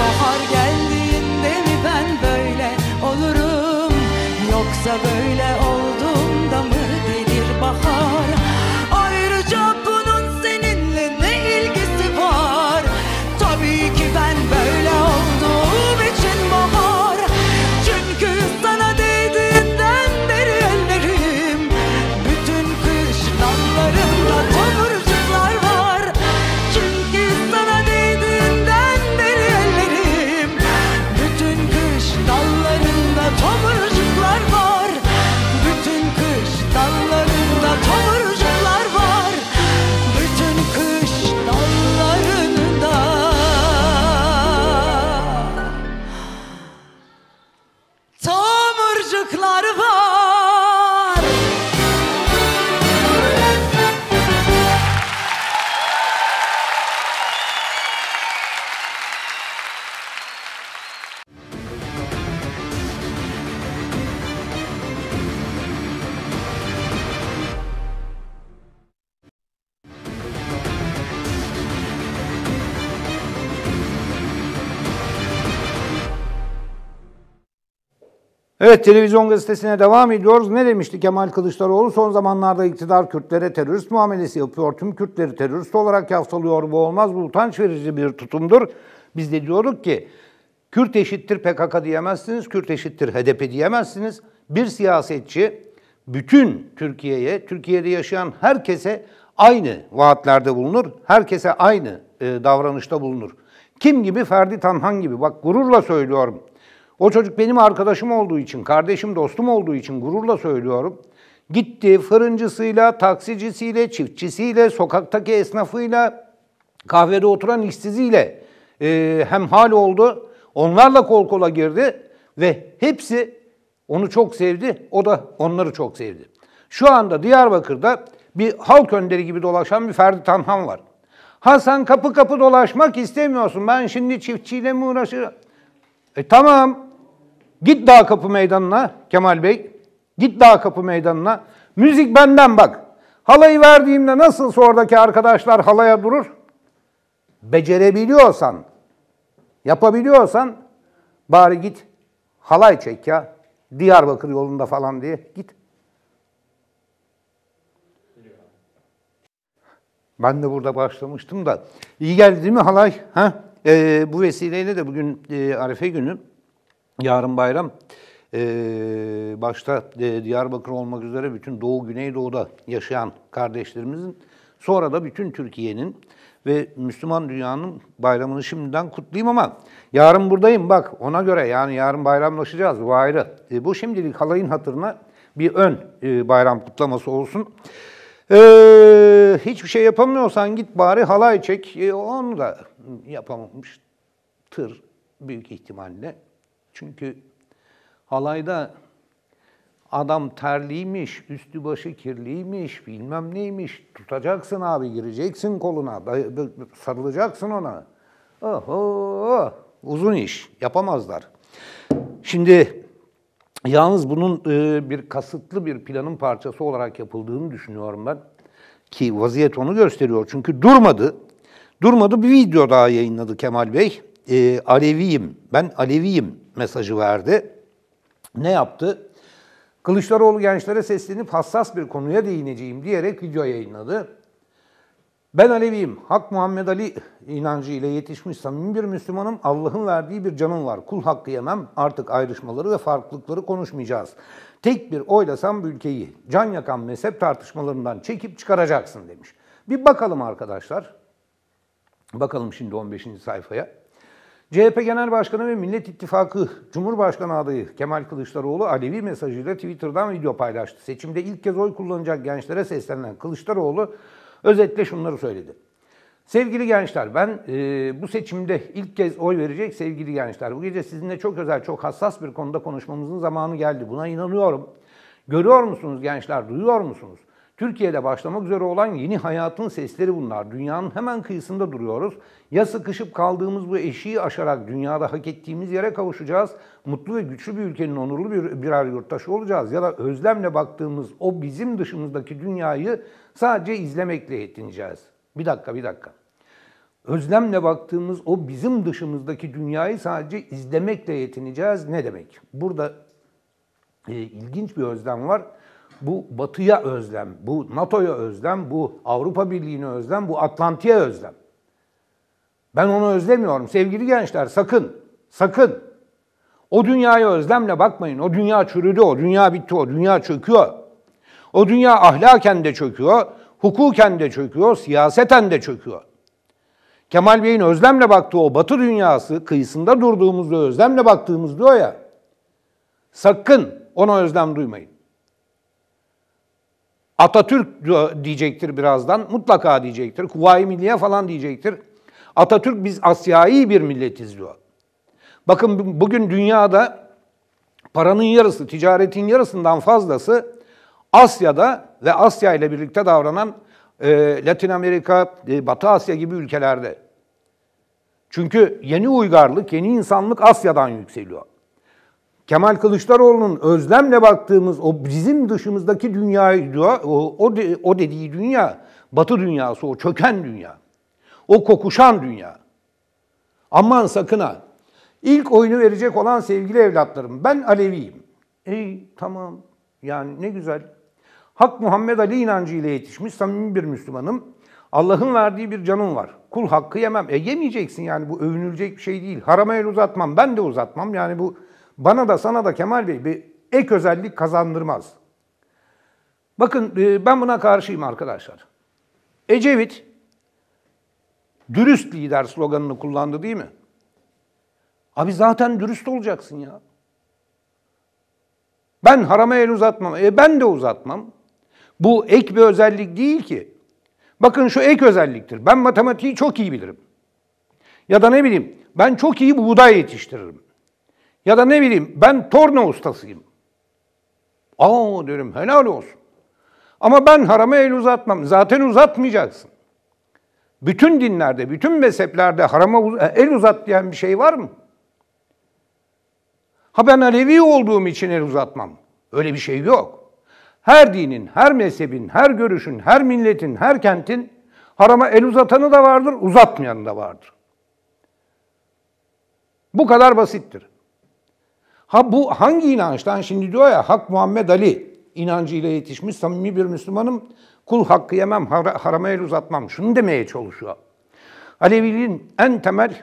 Bahar geldiğinde mi ben böyle olurum Yoksa böyle olurum Evet televizyon gazetesine devam ediyoruz. Ne demişti Kemal Kılıçdaroğlu? Son zamanlarda iktidar Kürtlere terörist muamelesi yapıyor. Tüm Kürtleri terörist olarak yaftalıyor. Bu olmaz. Bu utanç verici bir tutumdur. Biz de diyorduk ki Kürt eşittir PKK diyemezsiniz. Kürt eşittir HDP diyemezsiniz. Bir siyasetçi bütün Türkiye'ye, Türkiye'de yaşayan herkese aynı vaatlerde bulunur. Herkese aynı e, davranışta bulunur. Kim gibi? Ferdi Tanhan gibi. Bak gururla söylüyorum. O çocuk benim arkadaşım olduğu için, kardeşim, dostum olduğu için gururla söylüyorum. Gitti fırıncısıyla, taksicisiyle, çiftçisiyle, sokaktaki esnafıyla, kahvede oturan işsiziyle e, hemhal oldu. Onlarla kol kola girdi ve hepsi onu çok sevdi, o da onları çok sevdi. Şu anda Diyarbakır'da bir halk önderi gibi dolaşan bir Ferdi Tanhan var. Hasan kapı kapı dolaşmak istemiyorsun. Ben şimdi çiftçiyle mi uğraşıyorum? E tamam. Git Dağ Kapı Meydanı'na Kemal Bey. Git Dağ Kapı Meydanı'na. Müzik benden bak. Halayı verdiğimde nasıl oradaki arkadaşlar halaya durur. Becerebiliyorsan, yapabiliyorsan bari git halay çek ya. Diyarbakır yolunda falan diye git. Ben de burada başlamıştım da. İyi geldi değil mi halay? Ha? E, bu vesileyle de bugün e, Arife günü, yarın bayram. Ee, başta e, Diyarbakır olmak üzere bütün Doğu Güneydoğu'da yaşayan kardeşlerimizin, sonra da bütün Türkiye'nin ve Müslüman dünyanın bayramını şimdiden kutlayayım ama yarın buradayım bak ona göre yani yarın bayramlaşacağız bu ayrı. E, bu şimdilik halayın hatırına bir ön e, bayram kutlaması olsun. Ee, hiçbir şey yapamıyorsan git bari halay çek. Ee, onu da yapamamış tır büyük ihtimalle. Çünkü halayda adam terliymiş, üstü başı kirliymiş, bilmem neymiş. Tutacaksın abi, gireceksin koluna, sarılacaksın ona. Oho, uzun iş, yapamazlar. Şimdi Yalnız bunun e, bir kasıtlı bir planın parçası olarak yapıldığını düşünüyorum ben. Ki vaziyet onu gösteriyor. Çünkü durmadı. Durmadı bir video daha yayınladı Kemal Bey. E, Aleviyim, ben Aleviyim mesajı verdi. Ne yaptı? Kılıçdaroğlu gençlere seslenip hassas bir konuya değineceğim diyerek video yayınladı. Ben Aleviyim, Hak Muhammed Ali inancı ile yetişmiş samimi bir Müslümanım. Allah'ın verdiği bir canım var. Kul hakkı yemem. Artık ayrışmaları ve farklılıkları konuşmayacağız. Tek bir oylasam bu ülkeyi can yakan mezhep tartışmalarından çekip çıkaracaksın demiş. Bir bakalım arkadaşlar. Bakalım şimdi 15. sayfaya. CHP Genel Başkanı ve Millet İttifakı Cumhurbaşkanı adayı Kemal Kılıçdaroğlu Alevi mesajıyla Twitter'dan video paylaştı. Seçimde ilk kez oy kullanacak gençlere seslenen Kılıçdaroğlu Özetle şunları söyledi. Sevgili gençler ben e, bu seçimde ilk kez oy verecek sevgili gençler. Bu gece sizinle çok özel, çok hassas bir konuda konuşmamızın zamanı geldi. Buna inanıyorum. Görüyor musunuz gençler, duyuyor musunuz? Türkiye'de başlamak üzere olan yeni hayatın sesleri bunlar. Dünyanın hemen kıyısında duruyoruz. Ya sıkışıp kaldığımız bu eşiği aşarak dünyada hak ettiğimiz yere kavuşacağız. Mutlu ve güçlü bir ülkenin onurlu bir, birer yurttaşı olacağız. Ya da özlemle baktığımız o bizim dışımızdaki dünyayı sadece izlemekle yetineceğiz. Bir dakika, bir dakika. Özlemle baktığımız o bizim dışımızdaki dünyayı sadece izlemekle yetineceğiz. Ne demek? Burada e, ilginç bir özlem var bu Batı'ya özlem, bu NATO'ya özlem, bu Avrupa Birliği'ne özlem, bu Atlantik'e özlem. Ben onu özlemiyorum. Sevgili gençler sakın, sakın. O dünyaya özlemle bakmayın. O dünya çürüdü, o dünya bitti, o dünya çöküyor. O dünya ahlaken de çöküyor, hukuken de çöküyor, siyaseten de çöküyor. Kemal Bey'in özlemle baktığı o batı dünyası kıyısında durduğumuzda özlemle baktığımız diyor ya. Sakın ona özlem duymayın. Atatürk diyecektir birazdan. Mutlaka diyecektir. Kuvayi Milliye falan diyecektir. Atatürk biz Asyai bir milletiz diyor. Bakın bugün dünyada paranın yarısı, ticaretin yarısından fazlası Asya'da ve Asya ile birlikte davranan e, Latin Amerika, e, Batı Asya gibi ülkelerde. Çünkü yeni uygarlık, yeni insanlık Asya'dan yükseliyor. Kemal Kılıçdaroğlu'nun özlemle baktığımız o bizim dışımızdaki dünyayı, o, o, o dediği dünya, batı dünyası, o çöken dünya, o kokuşan dünya. Aman sakın ha. İlk oyunu verecek olan sevgili evlatlarım, ben Aleviyim. Ey tamam, yani ne güzel. Hak Muhammed Ali inancı ile yetişmiş samimi bir Müslümanım. Allah'ın verdiği bir canım var. Kul hakkı yemem. E yemeyeceksin yani bu övünülecek bir şey değil. Harama el uzatmam. Ben de uzatmam. Yani bu bana da sana da Kemal Bey bir ek özellik kazandırmaz. Bakın e, ben buna karşıyım arkadaşlar. Ecevit dürüst lider sloganını kullandı değil mi? Abi zaten dürüst olacaksın ya. Ben harama el uzatmam. E ben de uzatmam. Bu ek bir özellik değil ki. Bakın şu ek özelliktir. Ben matematiği çok iyi bilirim. Ya da ne bileyim ben çok iyi buğday yetiştiririm. Ya da ne bileyim ben torna ustasıyım. Aa diyorum, helal olsun. Ama ben harama el uzatmam. Zaten uzatmayacaksın. Bütün dinlerde, bütün mezheplerde harama e, el uzat diyen bir şey var mı? Ha ben Alevi olduğum için el uzatmam. Öyle bir şey yok. Her dinin, her mezhebin, her görüşün, her milletin, her kentin harama el uzatanı da vardır, uzatmayanı da vardır. Bu kadar basittir. Ha bu hangi inançtan? Şimdi diyor ya Hak Muhammed Ali inancıyla yetişmiş samimi bir Müslümanım. Kul hakkı yemem, har- harama el uzatmam. Şunu demeye çalışıyor. Aleviliğin en temel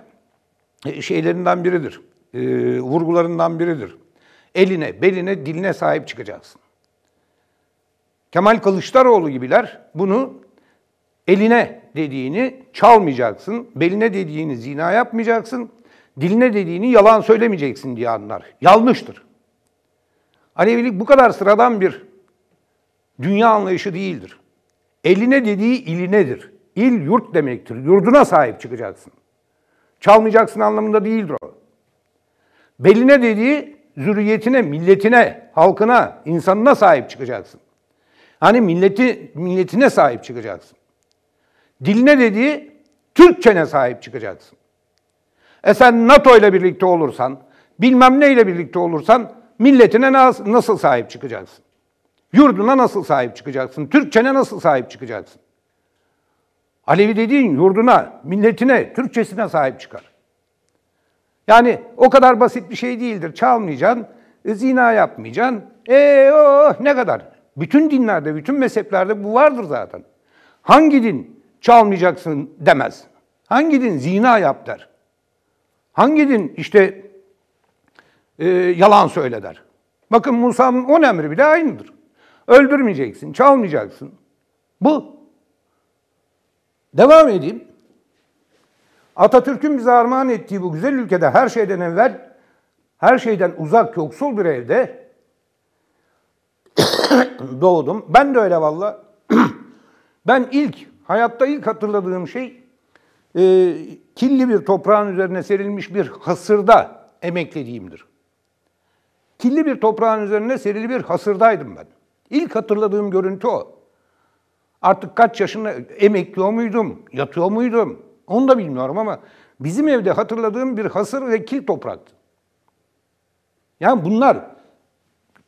e, şeylerinden biridir. E, vurgularından biridir. Eline, beline, diline sahip çıkacaksın. Kemal Kılıçdaroğlu gibiler bunu eline dediğini çalmayacaksın, beline dediğini zina yapmayacaksın, diline dediğini yalan söylemeyeceksin diye anlar. Yanlıştır. Alevilik bu kadar sıradan bir dünya anlayışı değildir. Eline dediği ilinedir. İl yurt demektir. Yurduna sahip çıkacaksın. Çalmayacaksın anlamında değildir o. Beline dediği zürriyetine, milletine, halkına, insanına sahip çıkacaksın. Hani milleti, milletine sahip çıkacaksın. Diline dediği Türkçene sahip çıkacaksın. E sen NATO ile birlikte olursan, bilmem ne ile birlikte olursan milletine nasıl sahip çıkacaksın? Yurduna nasıl sahip çıkacaksın? Türkçene nasıl sahip çıkacaksın? Alevi dediğin yurduna, milletine, Türkçesine sahip çıkar. Yani o kadar basit bir şey değildir. Çalmayacaksın, zina yapmayacaksın. Eee oh, ne kadar? Bütün dinlerde, bütün mezheplerde bu vardır zaten. Hangi din çalmayacaksın demez. Hangi din zina yap der. Hangi din işte e, yalan söyle Bakın Musa'nın on emri bile aynıdır. Öldürmeyeceksin, çalmayacaksın. Bu. Devam edeyim. Atatürk'ün bize armağan ettiği bu güzel ülkede her şeyden evvel, her şeyden uzak, yoksul bir evde doğdum. Ben de öyle valla. ben ilk, hayatta ilk hatırladığım şey e, ee, kirli bir toprağın üzerine serilmiş bir hasırda emeklediğimdir. Kirli bir toprağın üzerine serili bir hasırdaydım ben. İlk hatırladığım görüntü o. Artık kaç yaşında emekliyor muydum, yatıyor muydum onu da bilmiyorum ama bizim evde hatırladığım bir hasır ve kil topraktı. Yani bunlar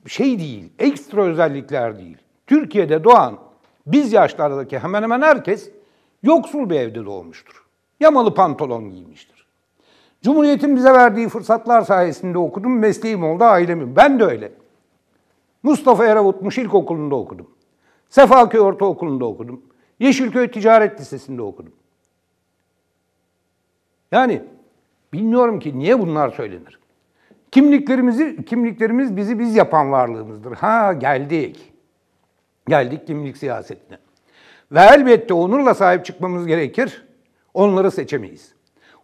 şey değil, ekstra özellikler değil. Türkiye'de doğan biz yaşlardaki hemen hemen herkes yoksul bir evde doğmuştur. Yamalı pantolon giymiştir. Cumhuriyet'in bize verdiği fırsatlar sayesinde okudum, mesleğim oldu, ailemim. Ben de öyle. Mustafa Eravutmuş ilkokulunda okudum. Sefaköy Ortaokulu'nda okudum. Yeşilköy Ticaret Lisesi'nde okudum. Yani bilmiyorum ki niye bunlar söylenir. Kimliklerimizi, kimliklerimiz bizi biz yapan varlığımızdır. Ha geldik. Geldik kimlik siyasetine. Ve elbette onurla sahip çıkmamız gerekir. Onları seçemeyiz.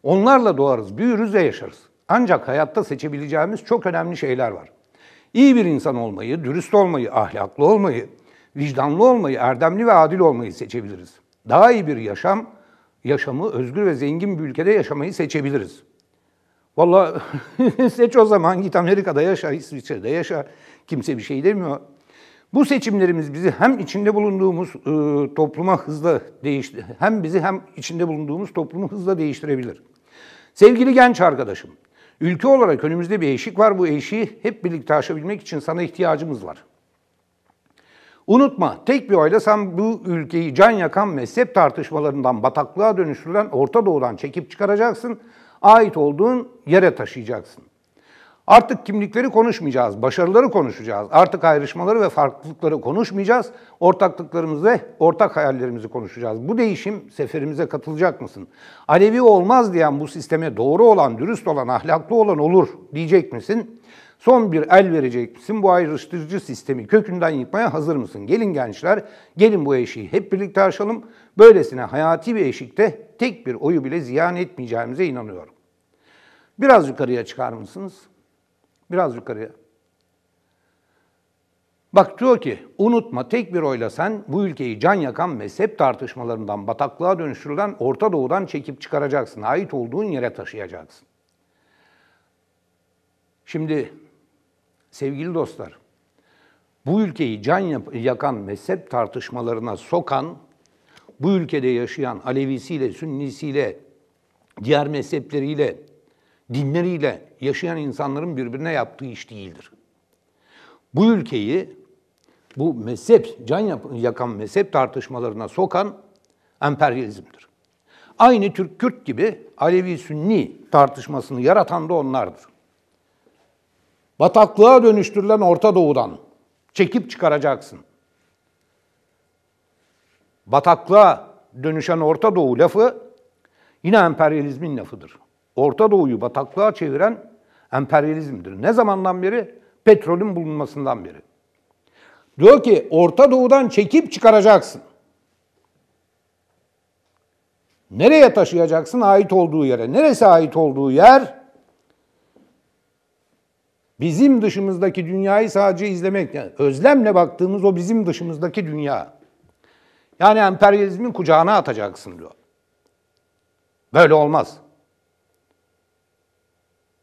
Onlarla doğarız, büyürüz ve yaşarız. Ancak hayatta seçebileceğimiz çok önemli şeyler var. İyi bir insan olmayı, dürüst olmayı, ahlaklı olmayı, vicdanlı olmayı, erdemli ve adil olmayı seçebiliriz. Daha iyi bir yaşam, yaşamı özgür ve zengin bir ülkede yaşamayı seçebiliriz. Vallahi seç o zaman git Amerika'da yaşa, İsviçre'de yaşa. Kimse bir şey demiyor. Bu seçimlerimiz bizi hem içinde bulunduğumuz e, topluma hızla değişti, hem bizi hem içinde bulunduğumuz toplumu hızla değiştirebilir. Sevgili genç arkadaşım, ülke olarak önümüzde bir eşik var. Bu eşiği hep birlikte aşabilmek için sana ihtiyacımız var. Unutma, tek bir oyla sen bu ülkeyi can yakan mezhep tartışmalarından bataklığa dönüştürülen Orta Doğu'dan çekip çıkaracaksın, ait olduğun yere taşıyacaksın. Artık kimlikleri konuşmayacağız, başarıları konuşacağız. Artık ayrışmaları ve farklılıkları konuşmayacağız. Ortaklıklarımızı ortak hayallerimizi konuşacağız. Bu değişim seferimize katılacak mısın? Alevi olmaz diyen bu sisteme doğru olan, dürüst olan, ahlaklı olan olur diyecek misin? Son bir el verecek misin? Bu ayrıştırıcı sistemi kökünden yıkmaya hazır mısın? Gelin gençler, gelin bu eşiği hep birlikte aşalım. Böylesine hayati bir eşikte tek bir oyu bile ziyan etmeyeceğimize inanıyorum. Biraz yukarıya çıkar mısınız? Biraz yukarıya. Bak diyor ki unutma tek bir oyla sen bu ülkeyi can yakan mezhep tartışmalarından bataklığa dönüştürülen Orta Doğu'dan çekip çıkaracaksın. Ait olduğun yere taşıyacaksın. Şimdi sevgili dostlar bu ülkeyi can yakan mezhep tartışmalarına sokan bu ülkede yaşayan Alevisiyle, Sünnisiyle, diğer mezhepleriyle, dinleriyle yaşayan insanların birbirine yaptığı iş değildir. Bu ülkeyi bu mezhep, can yakan mezhep tartışmalarına sokan emperyalizmdir. Aynı Türk-Kürt gibi Alevi-Sünni tartışmasını yaratan da onlardır. Bataklığa dönüştürülen Orta Doğu'dan çekip çıkaracaksın. Bataklığa dönüşen Orta Doğu lafı yine emperyalizmin lafıdır. Orta Doğu'yu bataklığa çeviren emperyalizmdir. Ne zamandan beri? Petrolün bulunmasından beri. Diyor ki Orta Doğu'dan çekip çıkaracaksın. Nereye taşıyacaksın? Ait olduğu yere. Neresi ait olduğu yer? Bizim dışımızdaki dünyayı sadece izlemek, yani özlemle baktığımız o bizim dışımızdaki dünya. Yani emperyalizmin kucağına atacaksın diyor. Böyle olmaz.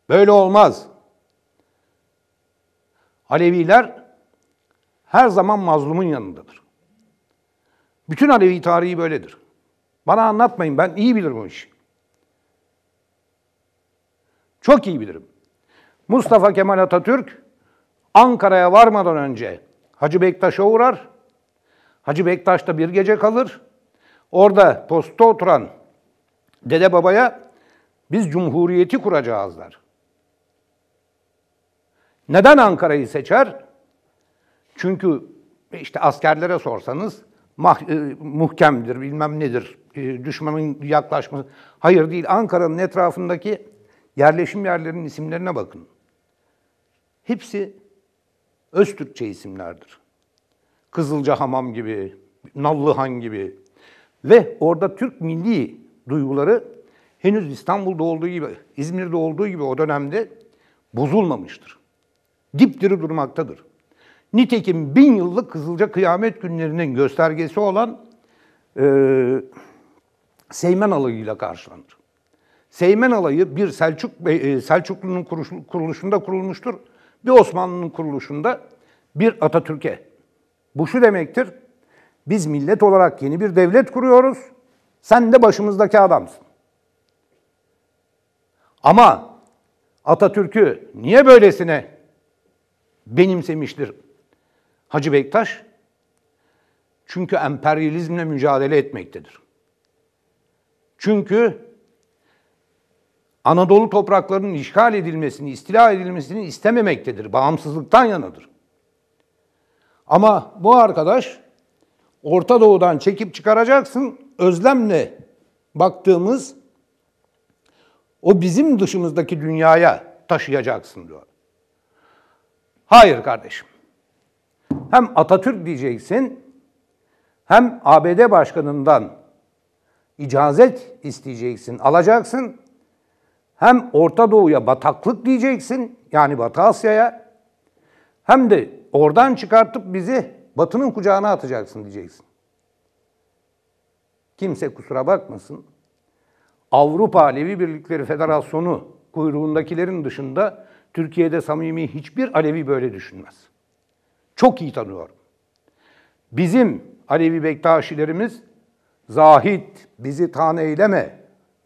Böyle olmaz. Aleviler her zaman mazlumun yanındadır. Bütün Alevi tarihi böyledir. Bana anlatmayın ben iyi bilirim bu işi. Çok iyi bilirim. Mustafa Kemal Atatürk Ankara'ya varmadan önce Hacı Bektaş'a uğrar. Hacı Bektaş'ta bir gece kalır. Orada posta oturan dede babaya biz cumhuriyeti kuracağız der. Neden Ankara'yı seçer? Çünkü işte askerlere sorsanız mah, e, muhkemdir, bilmem nedir, e, düşmanın yaklaşması. Hayır değil, Ankara'nın etrafındaki yerleşim yerlerinin isimlerine bakın. Hepsi Öztürkçe isimlerdir. Kızılca Hamam gibi, Nallıhan gibi. Ve orada Türk milli duyguları henüz İstanbul'da olduğu gibi, İzmir'de olduğu gibi o dönemde bozulmamıştır dipdiri durmaktadır. Nitekim bin yıllık Kızılca kıyamet günlerinin göstergesi olan e, Seymen alayıyla karşılanır. Seymen alayı bir Selçuk e, Selçuklu'nun kuruluşunda kurulmuştur. Bir Osmanlı'nın kuruluşunda bir Atatürk'e. Bu şu demektir. Biz millet olarak yeni bir devlet kuruyoruz. Sen de başımızdaki adamsın. Ama Atatürk'ü niye böylesine benimsemiştir Hacı Bektaş. Çünkü emperyalizmle mücadele etmektedir. Çünkü Anadolu topraklarının işgal edilmesini, istila edilmesini istememektedir. Bağımsızlıktan yanadır. Ama bu arkadaş Orta Doğu'dan çekip çıkaracaksın. Özlemle baktığımız o bizim dışımızdaki dünyaya taşıyacaksın diyor. Hayır kardeşim. Hem Atatürk diyeceksin hem ABD başkanından icazet isteyeceksin, alacaksın. Hem Orta Doğu'ya bataklık diyeceksin, yani Batı Asya'ya. Hem de oradan çıkartıp bizi Batı'nın kucağına atacaksın diyeceksin. Kimse kusura bakmasın. Avrupa Alevi Birlikleri Federasyonu kuyruğundakilerin dışında Türkiye'de samimi hiçbir Alevi böyle düşünmez. Çok iyi tanıyorum. Bizim Alevi Bektaşilerimiz zahit bizi tan eyleme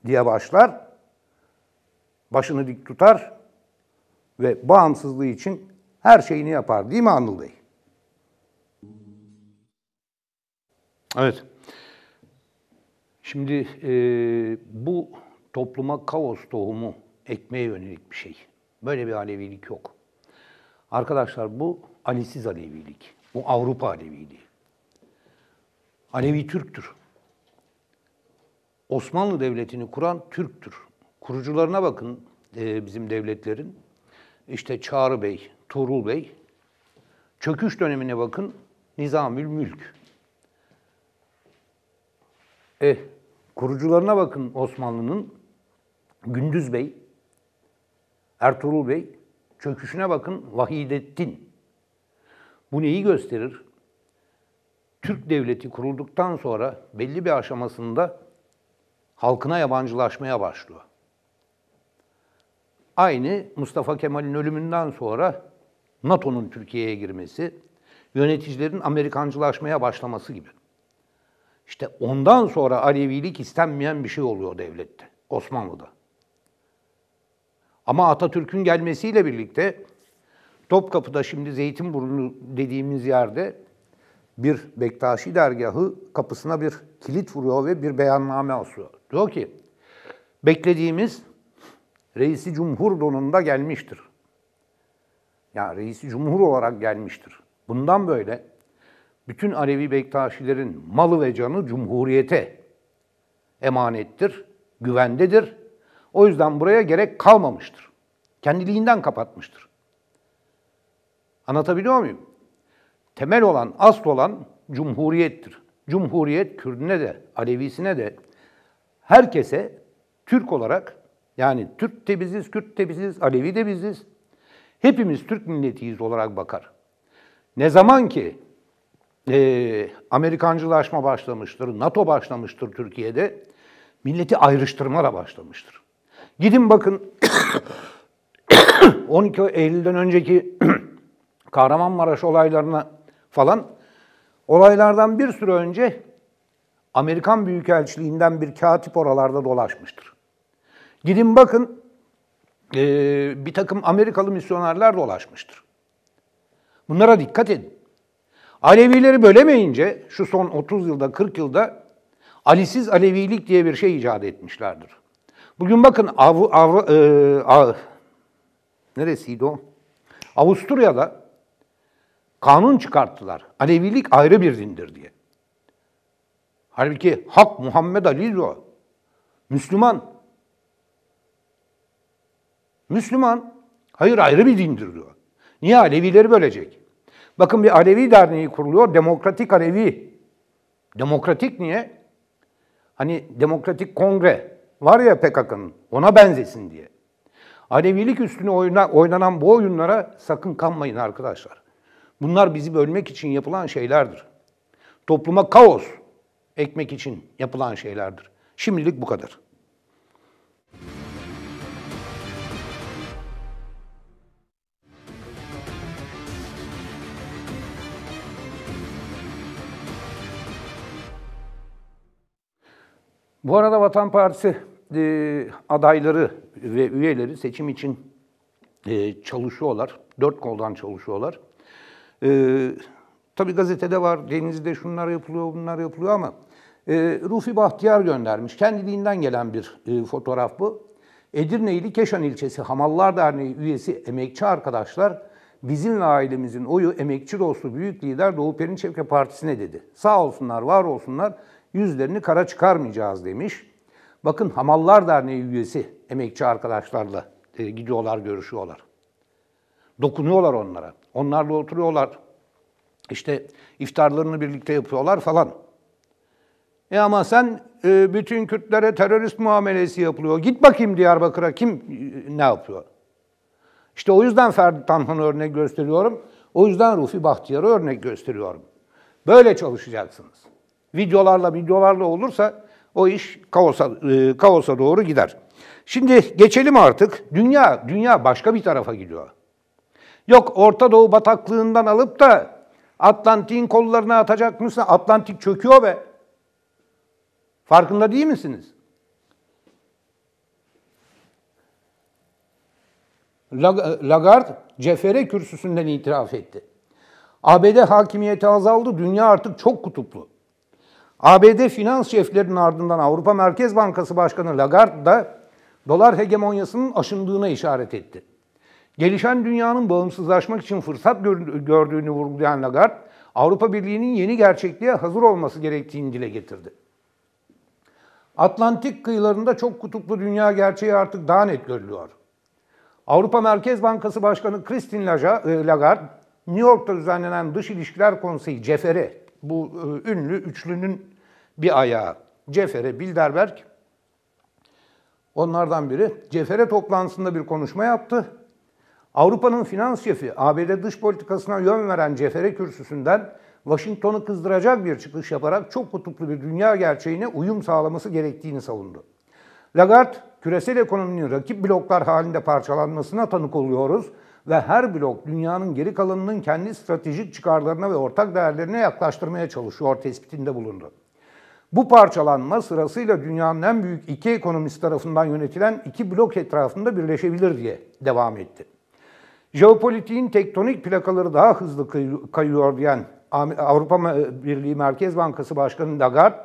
diye başlar. Başını dik tutar ve bağımsızlığı için her şeyini yapar. Değil mi Anıl Bey? Evet. Şimdi e, bu topluma kaos tohumu ekmeye yönelik bir şey. Böyle bir Alevilik yok. Arkadaşlar bu Ali'siz Alevilik. Bu Avrupa Aleviliği. Alevi Türktür. Osmanlı Devleti'ni kuran Türktür. Kurucularına bakın e, bizim devletlerin. İşte Çağrı Bey, Tuğrul Bey. Çöküş dönemine bakın Nizamül Mülk. Eh, kurucularına bakın Osmanlı'nın. Gündüz Bey, Ertuğrul Bey, çöküşüne bakın Vahidettin. Bu neyi gösterir? Türk devleti kurulduktan sonra belli bir aşamasında halkına yabancılaşmaya başlıyor. Aynı Mustafa Kemal'in ölümünden sonra NATO'nun Türkiye'ye girmesi, yöneticilerin Amerikancılaşmaya başlaması gibi. İşte ondan sonra Alevilik istenmeyen bir şey oluyor devlette, Osmanlı'da. Ama Atatürk'ün gelmesiyle birlikte Topkapı'da şimdi Zeytinburnu dediğimiz yerde bir Bektaşi dergahı kapısına bir kilit vuruyor ve bir beyanname asıyor. Diyor ki, beklediğimiz reisi cumhur donunda gelmiştir. Yani reisi cumhur olarak gelmiştir. Bundan böyle bütün Alevi Bektaşilerin malı ve canı cumhuriyete emanettir, güvendedir o yüzden buraya gerek kalmamıştır. Kendiliğinden kapatmıştır. Anlatabiliyor muyum? Temel olan, asıl olan cumhuriyettir. Cumhuriyet Kürdüne de, Alevisine de, herkese Türk olarak yani Türk de biziz, Kürt de biziz, Alevi de biziz. Hepimiz Türk milletiyiz olarak bakar. Ne zaman ki e, Amerikancılaşma başlamıştır, NATO başlamıştır Türkiye'de, milleti ayrıştırma da başlamıştır. Gidin bakın 12 Eylül'den önceki Kahramanmaraş olaylarına falan olaylardan bir süre önce Amerikan Büyükelçiliğinden bir katip oralarda dolaşmıştır. Gidin bakın e, bir takım Amerikalı misyonerler dolaşmıştır. Bunlara dikkat edin. Alevileri bölemeyince şu son 30 yılda 40 yılda Alisiz Alevilik diye bir şey icat etmişlerdir. Bugün bakın Av, Av, e, A, neresiydi o? Avusturya'da kanun çıkarttılar. Alevilik ayrı bir dindir diye. Halbuki Hak Muhammed Ali o. Müslüman. Müslüman. Hayır ayrı bir dindir diyor. Niye Alevileri bölecek? Bakın bir Alevi derneği kuruluyor. Demokratik Alevi. Demokratik niye? Hani demokratik kongre var ya PKK'nın ona benzesin diye. Alevilik üstüne oyna, oynanan bu oyunlara sakın kanmayın arkadaşlar. Bunlar bizi bölmek için yapılan şeylerdir. Topluma kaos ekmek için yapılan şeylerdir. Şimdilik bu kadar. Bu arada Vatan Partisi adayları ve üyeleri seçim için e, çalışıyorlar. Dört koldan çalışıyorlar. E, tabii gazetede var, denizde şunlar yapılıyor, bunlar yapılıyor ama e, Rufi Bahtiyar göndermiş. Kendiliğinden gelen bir e, fotoğraf bu. Edirne'li Keşan ilçesi Hamallar Derneği üyesi emekçi arkadaşlar bizimle ailemizin oyu emekçi dostu büyük lider Doğu Perinçevke Partisi'ne dedi. Sağ olsunlar, var olsunlar yüzlerini kara çıkarmayacağız demiş. Bakın Hamallar Derneği üyesi emekçi arkadaşlarla e, gidiyorlar, görüşüyorlar. Dokunuyorlar onlara. Onlarla oturuyorlar. İşte iftarlarını birlikte yapıyorlar falan. E ama sen e, bütün Kürtlere terörist muamelesi yapılıyor. Git bakayım Diyarbakır'a kim e, ne yapıyor? İşte o yüzden Ferdi Tanhan'ı örnek gösteriyorum. O yüzden Rufi Bahtiyar'ı örnek gösteriyorum. Böyle çalışacaksınız. Videolarla videolarla olursa o iş kaosa, e, kaosa doğru gider. Şimdi geçelim artık. Dünya, dünya başka bir tarafa gidiyor. Yok Orta Doğu bataklığından alıp da Atlantik'in kollarına atacak mısın? Atlantik çöküyor be. Farkında değil misiniz? Lagarde cefere kürsüsünden itiraf etti. ABD hakimiyeti azaldı, dünya artık çok kutuplu. ABD finans şeflerinin ardından Avrupa Merkez Bankası Başkanı Lagarde da dolar hegemonyasının aşındığına işaret etti. Gelişen dünyanın bağımsızlaşmak için fırsat gördüğünü vurgulayan Lagarde, Avrupa Birliği'nin yeni gerçekliğe hazır olması gerektiğini dile getirdi. Atlantik kıyılarında çok kutuplu dünya gerçeği artık daha net görülüyor. Avrupa Merkez Bankası Başkanı Christine e, Lagarde, New York'ta düzenlenen Dış İlişkiler Konseyi CEFER'e, bu e, ünlü üçlünün bir ayağı Cefere Bilderberg. Onlardan biri Cefere toplantısında bir konuşma yaptı. Avrupa'nın finans şefi ABD dış politikasına yön veren Cefere kürsüsünden Washington'u kızdıracak bir çıkış yaparak çok kutuplu bir dünya gerçeğine uyum sağlaması gerektiğini savundu. Lagarde, küresel ekonominin rakip bloklar halinde parçalanmasına tanık oluyoruz ve her blok dünyanın geri kalanının kendi stratejik çıkarlarına ve ortak değerlerine yaklaştırmaya çalışıyor tespitinde bulundu. Bu parçalanma sırasıyla dünyanın en büyük iki ekonomist tarafından yönetilen iki blok etrafında birleşebilir diye devam etti. Jeopolitiğin tektonik plakaları daha hızlı kayıyor diyen Avrupa Birliği Merkez Bankası Başkanı Lagarde,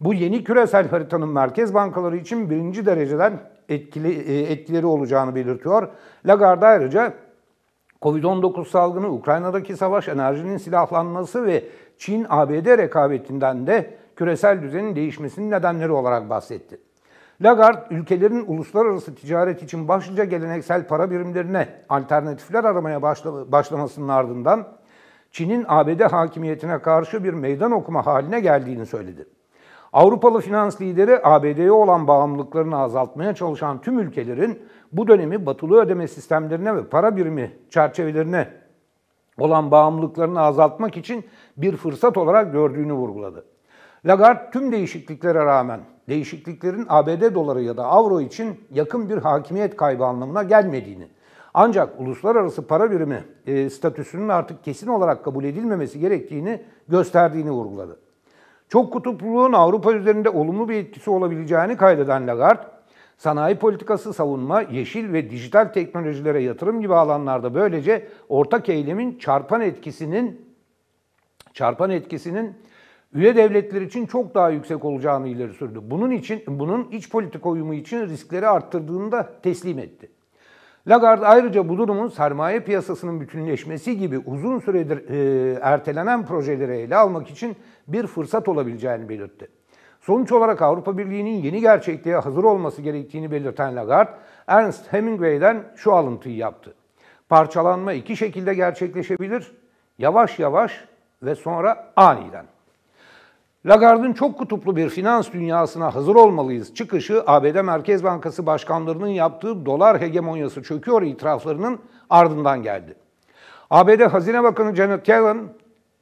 bu yeni küresel haritanın merkez bankaları için birinci dereceden etkili, e, etkileri olacağını belirtiyor. Lagarde ayrıca Covid-19 salgını, Ukrayna'daki savaş, enerjinin silahlanması ve Çin-ABD rekabetinden de küresel düzenin değişmesinin nedenleri olarak bahsetti. Lagarde, ülkelerin uluslararası ticaret için başlıca geleneksel para birimlerine alternatifler aramaya başlamasının ardından Çin'in ABD hakimiyetine karşı bir meydan okuma haline geldiğini söyledi. Avrupalı finans lideri ABD'ye olan bağımlılıklarını azaltmaya çalışan tüm ülkelerin bu dönemi batılı ödeme sistemlerine ve para birimi çerçevelerine olan bağımlılıklarını azaltmak için bir fırsat olarak gördüğünü vurguladı. Lagarde tüm değişikliklere rağmen değişikliklerin ABD doları ya da avro için yakın bir hakimiyet kaybı anlamına gelmediğini, ancak uluslararası para birimi e, statüsünün artık kesin olarak kabul edilmemesi gerektiğini gösterdiğini vurguladı. Çok kutupluluğun Avrupa üzerinde olumlu bir etkisi olabileceğini kaydeden Lagarde, sanayi politikası, savunma, yeşil ve dijital teknolojilere yatırım gibi alanlarda böylece ortak eylemin çarpan etkisinin çarpan etkisinin üye devletler için çok daha yüksek olacağını ileri sürdü. Bunun için bunun iç politika uyumu için riskleri arttırdığını da teslim etti. Lagarde ayrıca bu durumun sermaye piyasasının bütünleşmesi gibi uzun süredir e, ertelenen projeleri ele almak için bir fırsat olabileceğini belirtti. Sonuç olarak Avrupa Birliği'nin yeni gerçekliğe hazır olması gerektiğini belirten Lagarde, Ernst Hemingway'den şu alıntıyı yaptı. Parçalanma iki şekilde gerçekleşebilir, yavaş yavaş ve sonra aniden. Lagarde'ın çok kutuplu bir finans dünyasına hazır olmalıyız çıkışı ABD Merkez Bankası başkanlarının yaptığı dolar hegemonyası çöküyor itiraflarının ardından geldi. ABD Hazine Bakanı Janet Yellen,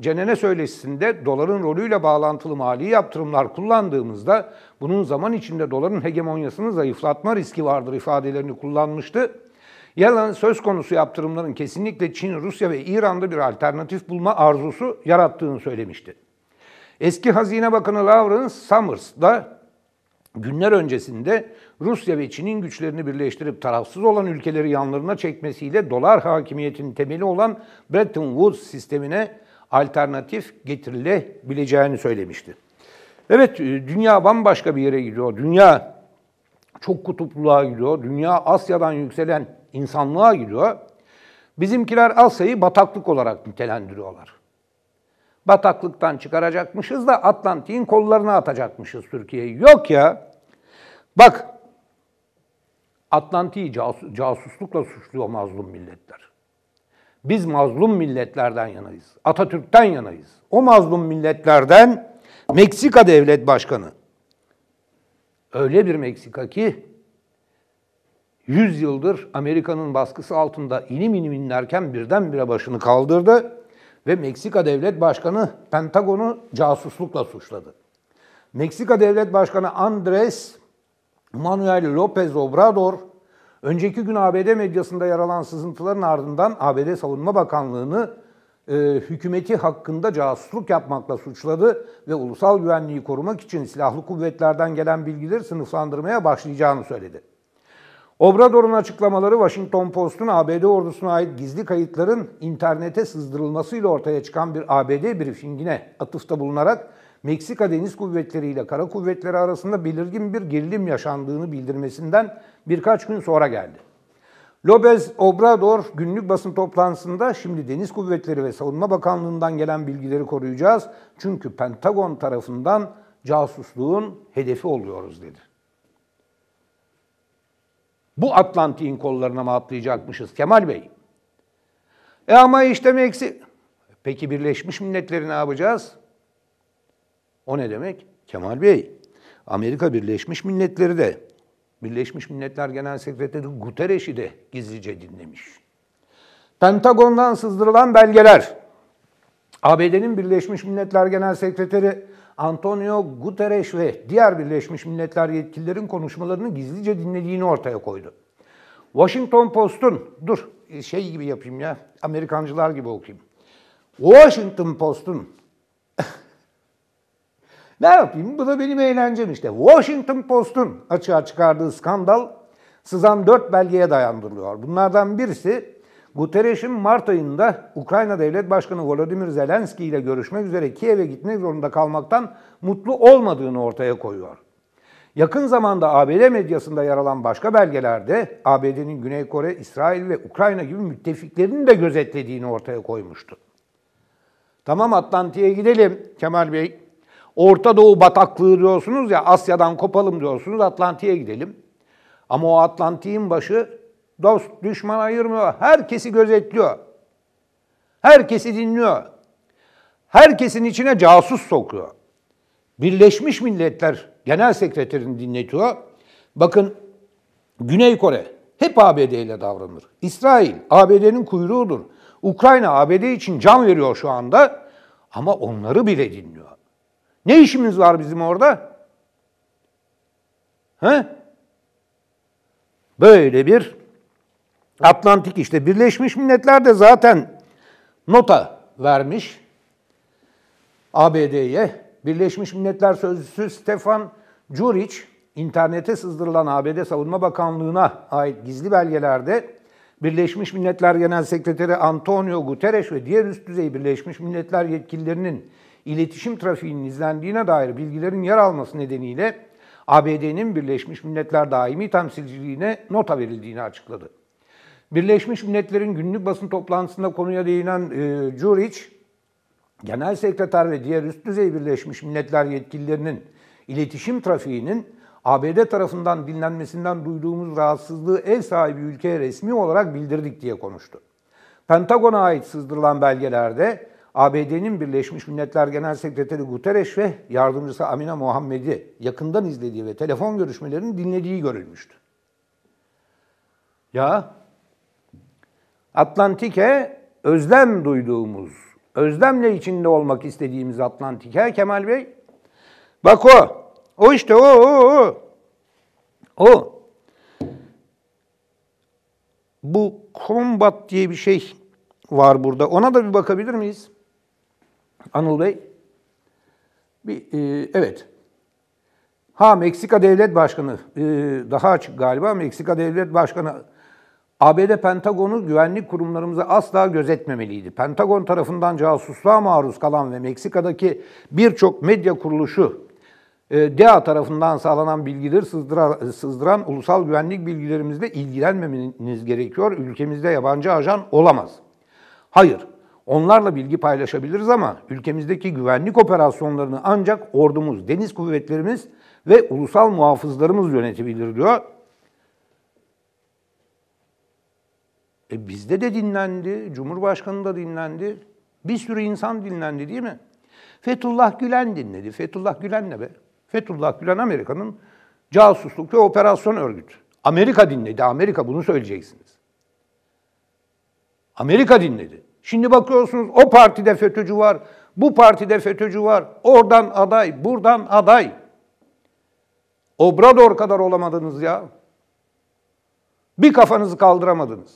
Cenene söyleşisinde doların rolüyle bağlantılı mali yaptırımlar kullandığımızda bunun zaman içinde doların hegemonyasını zayıflatma riski vardır ifadelerini kullanmıştı. Yellen söz konusu yaptırımların kesinlikle Çin, Rusya ve İran'da bir alternatif bulma arzusu yarattığını söylemişti. Eski Hazine Bakanı Lavrence Summers'da günler öncesinde Rusya ve Çin'in güçlerini birleştirip tarafsız olan ülkeleri yanlarına çekmesiyle dolar hakimiyetinin temeli olan Bretton Woods sistemine alternatif getirilebileceğini söylemişti. Evet e, dünya bambaşka bir yere gidiyor. Dünya çok kutupluluğa gidiyor. Dünya Asya'dan yükselen insanlığa gidiyor. Bizimkiler Asya'yı bataklık olarak nitelendiriyorlar bataklıktan çıkaracakmışız da Atlantik'in kollarına atacakmışız Türkiye'yi. Yok ya. Bak Atlantik'i casus, casuslukla suçluyor mazlum milletler. Biz mazlum milletlerden yanayız. Atatürk'ten yanayız. O mazlum milletlerden Meksika Devlet Başkanı. Öyle bir Meksika ki 100 yıldır Amerika'nın baskısı altında inim inim inlerken birdenbire başını kaldırdı ve Meksika Devlet Başkanı Pentagon'u casuslukla suçladı. Meksika Devlet Başkanı Andres Manuel López Obrador, önceki gün ABD medyasında yer alan sızıntıların ardından ABD Savunma Bakanlığı'nı e, hükümeti hakkında casusluk yapmakla suçladı ve ulusal güvenliği korumak için silahlı kuvvetlerden gelen bilgileri sınıflandırmaya başlayacağını söyledi. Obrador'un açıklamaları Washington Post'un ABD ordusuna ait gizli kayıtların internete sızdırılmasıyla ortaya çıkan bir ABD briefingine atıfta bulunarak Meksika Deniz Kuvvetleri ile Kara Kuvvetleri arasında belirgin bir gerilim yaşandığını bildirmesinden birkaç gün sonra geldi. Lopez Obrador günlük basın toplantısında şimdi Deniz Kuvvetleri ve Savunma Bakanlığı'ndan gelen bilgileri koruyacağız. Çünkü Pentagon tarafından casusluğun hedefi oluyoruz dedi. Bu Atlantik'in kollarına mı atlayacakmışız Kemal Bey? E ama işte meksi. Peki Birleşmiş Milletleri ne yapacağız? O ne demek? Kemal Bey, Amerika Birleşmiş Milletleri de, Birleşmiş Milletler Genel Sekreteri Guterres'i de gizlice dinlemiş. Pentagon'dan sızdırılan belgeler, ABD'nin Birleşmiş Milletler Genel Sekreteri Antonio Guterres ve diğer Birleşmiş Milletler yetkililerin konuşmalarını gizlice dinlediğini ortaya koydu. Washington Post'un, dur şey gibi yapayım ya, Amerikancılar gibi okuyayım. Washington Post'un, ne yapayım bu da benim eğlencem işte. Washington Post'un açığa çıkardığı skandal sızan dört belgeye dayandırılıyor. Bunlardan birisi Guterres'in Mart ayında Ukrayna Devlet Başkanı Volodymyr Zelenski ile görüşmek üzere Kiev'e gitmek zorunda kalmaktan mutlu olmadığını ortaya koyuyor. Yakın zamanda ABD medyasında yer alan başka belgelerde ABD'nin Güney Kore, İsrail ve Ukrayna gibi müttefiklerini de gözetlediğini ortaya koymuştu. Tamam Atlantik'e gidelim Kemal Bey. Orta Doğu bataklığı diyorsunuz ya Asya'dan kopalım diyorsunuz Atlantik'e gidelim. Ama o Atlantik'in başı Dost düşman ayırmıyor. Herkesi gözetliyor. Herkesi dinliyor. Herkesin içine casus sokuyor. Birleşmiş Milletler Genel Sekreterini dinletiyor. Bakın Güney Kore hep ABD ile davranır. İsrail ABD'nin kuyruğudur. Ukrayna ABD için can veriyor şu anda ama onları bile dinliyor. Ne işimiz var bizim orada? He? Böyle bir Atlantik işte. Birleşmiş Milletler de zaten nota vermiş ABD'ye. Birleşmiş Milletler Sözcüsü Stefan Juric, internete sızdırılan ABD Savunma Bakanlığı'na ait gizli belgelerde Birleşmiş Milletler Genel Sekreteri Antonio Guterres ve diğer üst düzey Birleşmiş Milletler yetkililerinin iletişim trafiğinin izlendiğine dair bilgilerin yer alması nedeniyle ABD'nin Birleşmiş Milletler Daimi Temsilciliğine nota verildiğini açıkladı. Birleşmiş Milletler'in günlük basın toplantısında konuya değinen e, Juric, Genel Sekreter ve diğer üst düzey Birleşmiş Milletler yetkililerinin iletişim trafiğinin ABD tarafından dinlenmesinden duyduğumuz rahatsızlığı ev sahibi ülkeye resmi olarak bildirdik diye konuştu. Pentagon'a ait sızdırılan belgelerde ABD'nin Birleşmiş Milletler Genel Sekreteri Guterres ve yardımcısı Amina Muhammed'i yakından izlediği ve telefon görüşmelerini dinlediği görülmüştü. Ya Atlantik'e özlem duyduğumuz, özlemle içinde olmak istediğimiz Atlantik'e Kemal Bey. Bak o. O işte o. O. O. o. Bu combat diye bir şey var burada. Ona da bir bakabilir miyiz? Anıl Bey. Bir, e, evet. Ha Meksika Devlet Başkanı. E, daha açık galiba. Meksika Devlet Başkanı ABD Pentagon'u güvenlik kurumlarımıza asla gözetmemeliydi. Pentagon tarafından casusluğa maruz kalan ve Meksika'daki birçok medya kuruluşu e, DEA tarafından sağlanan bilgileri sızdıran, sızdıran ulusal güvenlik bilgilerimizle ilgilenmemeniz gerekiyor. Ülkemizde yabancı ajan olamaz. Hayır, onlarla bilgi paylaşabiliriz ama ülkemizdeki güvenlik operasyonlarını ancak ordumuz, deniz kuvvetlerimiz ve ulusal muhafızlarımız yönetebilir diyor E bizde de dinlendi, Cumhurbaşkanı da dinlendi. Bir sürü insan dinlendi değil mi? Fethullah Gülen dinledi. Fethullah Gülen ne be? Fethullah Gülen Amerika'nın casusluk ve operasyon örgütü. Amerika dinledi. Amerika bunu söyleyeceksiniz. Amerika dinledi. Şimdi bakıyorsunuz o partide FETÖ'cü var, bu partide FETÖ'cü var, oradan aday, buradan aday. Obrador kadar olamadınız ya. Bir kafanızı kaldıramadınız.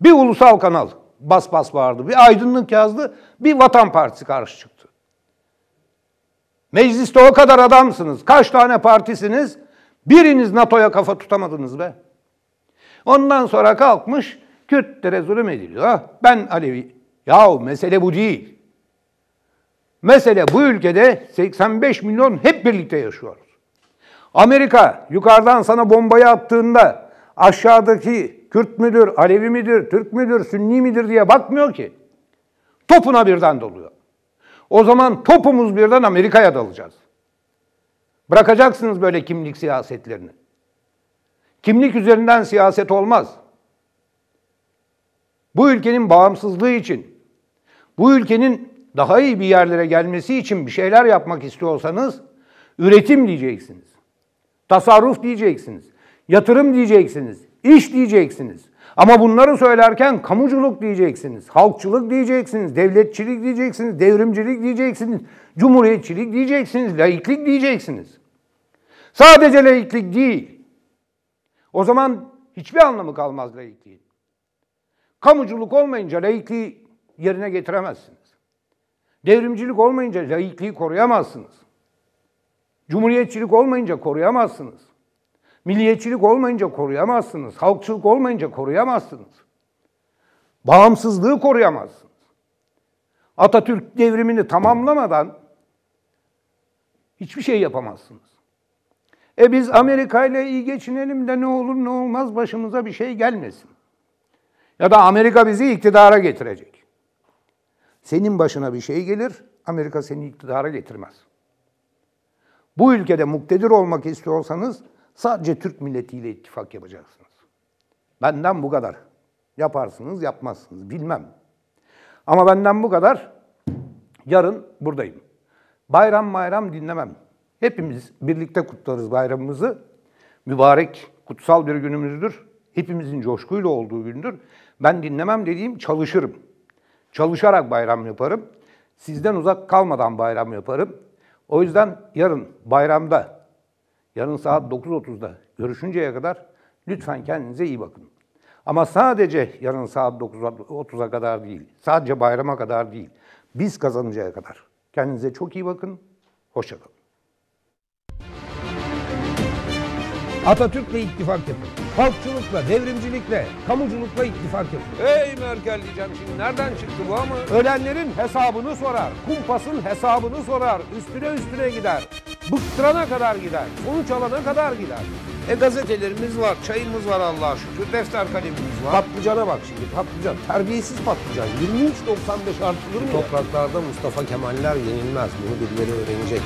Bir ulusal kanal bas bas vardı. Bir aydınlık yazdı. Bir vatan partisi karşı çıktı. Mecliste o kadar adamsınız. Kaç tane partisiniz? Biriniz NATO'ya kafa tutamadınız be. Ondan sonra kalkmış Kürtlere zulüm ediliyor. Ah, ben Alevi. Yahu mesele bu değil. Mesele bu ülkede 85 milyon hep birlikte yaşıyoruz. Amerika yukarıdan sana bombayı attığında aşağıdaki Kürt müdür, Alevi midir, Türk müdür, Sünni midir diye bakmıyor ki. Topuna birden doluyor. O zaman topumuz birden Amerika'ya dalacağız. Bırakacaksınız böyle kimlik siyasetlerini. Kimlik üzerinden siyaset olmaz. Bu ülkenin bağımsızlığı için, bu ülkenin daha iyi bir yerlere gelmesi için bir şeyler yapmak istiyorsanız üretim diyeceksiniz. Tasarruf diyeceksiniz. Yatırım diyeceksiniz iş diyeceksiniz. Ama bunları söylerken kamuculuk diyeceksiniz, halkçılık diyeceksiniz, devletçilik diyeceksiniz, devrimcilik diyeceksiniz, cumhuriyetçilik diyeceksiniz, laiklik diyeceksiniz. Sadece laiklik değil. O zaman hiçbir anlamı kalmaz laikliğin. Kamuculuk olmayınca laikliği yerine getiremezsiniz. Devrimcilik olmayınca laikliği koruyamazsınız. Cumhuriyetçilik olmayınca koruyamazsınız. Milliyetçilik olmayınca koruyamazsınız. Halkçılık olmayınca koruyamazsınız. Bağımsızlığı koruyamazsınız. Atatürk devrimini tamamlamadan hiçbir şey yapamazsınız. E biz Amerika ile iyi geçinelim de ne olur ne olmaz başımıza bir şey gelmesin. Ya da Amerika bizi iktidara getirecek. Senin başına bir şey gelir, Amerika seni iktidara getirmez. Bu ülkede muktedir olmak istiyorsanız Sadece Türk milletiyle ittifak yapacaksınız. Benden bu kadar. Yaparsınız, yapmazsınız bilmem. Ama benden bu kadar. Yarın buradayım. Bayram bayram dinlemem. Hepimiz birlikte kutlarız bayramımızı. Mübarek, kutsal bir günümüzdür. Hepimizin coşkuyla olduğu gündür. Ben dinlemem dediğim çalışırım. Çalışarak bayram yaparım. Sizden uzak kalmadan bayram yaparım. O yüzden yarın bayramda Yarın saat 9.30'da görüşünceye kadar lütfen kendinize iyi bakın. Ama sadece yarın saat 9.30'a kadar değil, sadece bayrama kadar değil, biz kazanıncaya kadar. Kendinize çok iyi bakın, hoşçakalın. Atatürk'le ittifak yapın. Halkçılıkla, devrimcilikle, kamuculukla ittifak yapın. Hey Merkel diyeceğim şimdi nereden çıktı bu ama? Ölenlerin hesabını sorar, kumpasın hesabını sorar, üstüne üstüne gider. Bıktırana kadar gider. Sonuç alana kadar gider. E gazetelerimiz var, çayımız var Allah'a şükür, defter kalemimiz var. Patlıcana bak şimdi, patlıcan. Terbiyesiz patlıcan. 23.95 artılır mı? Topraklarda Mustafa Kemaller yenilmez. Bunu birileri öğrenecek.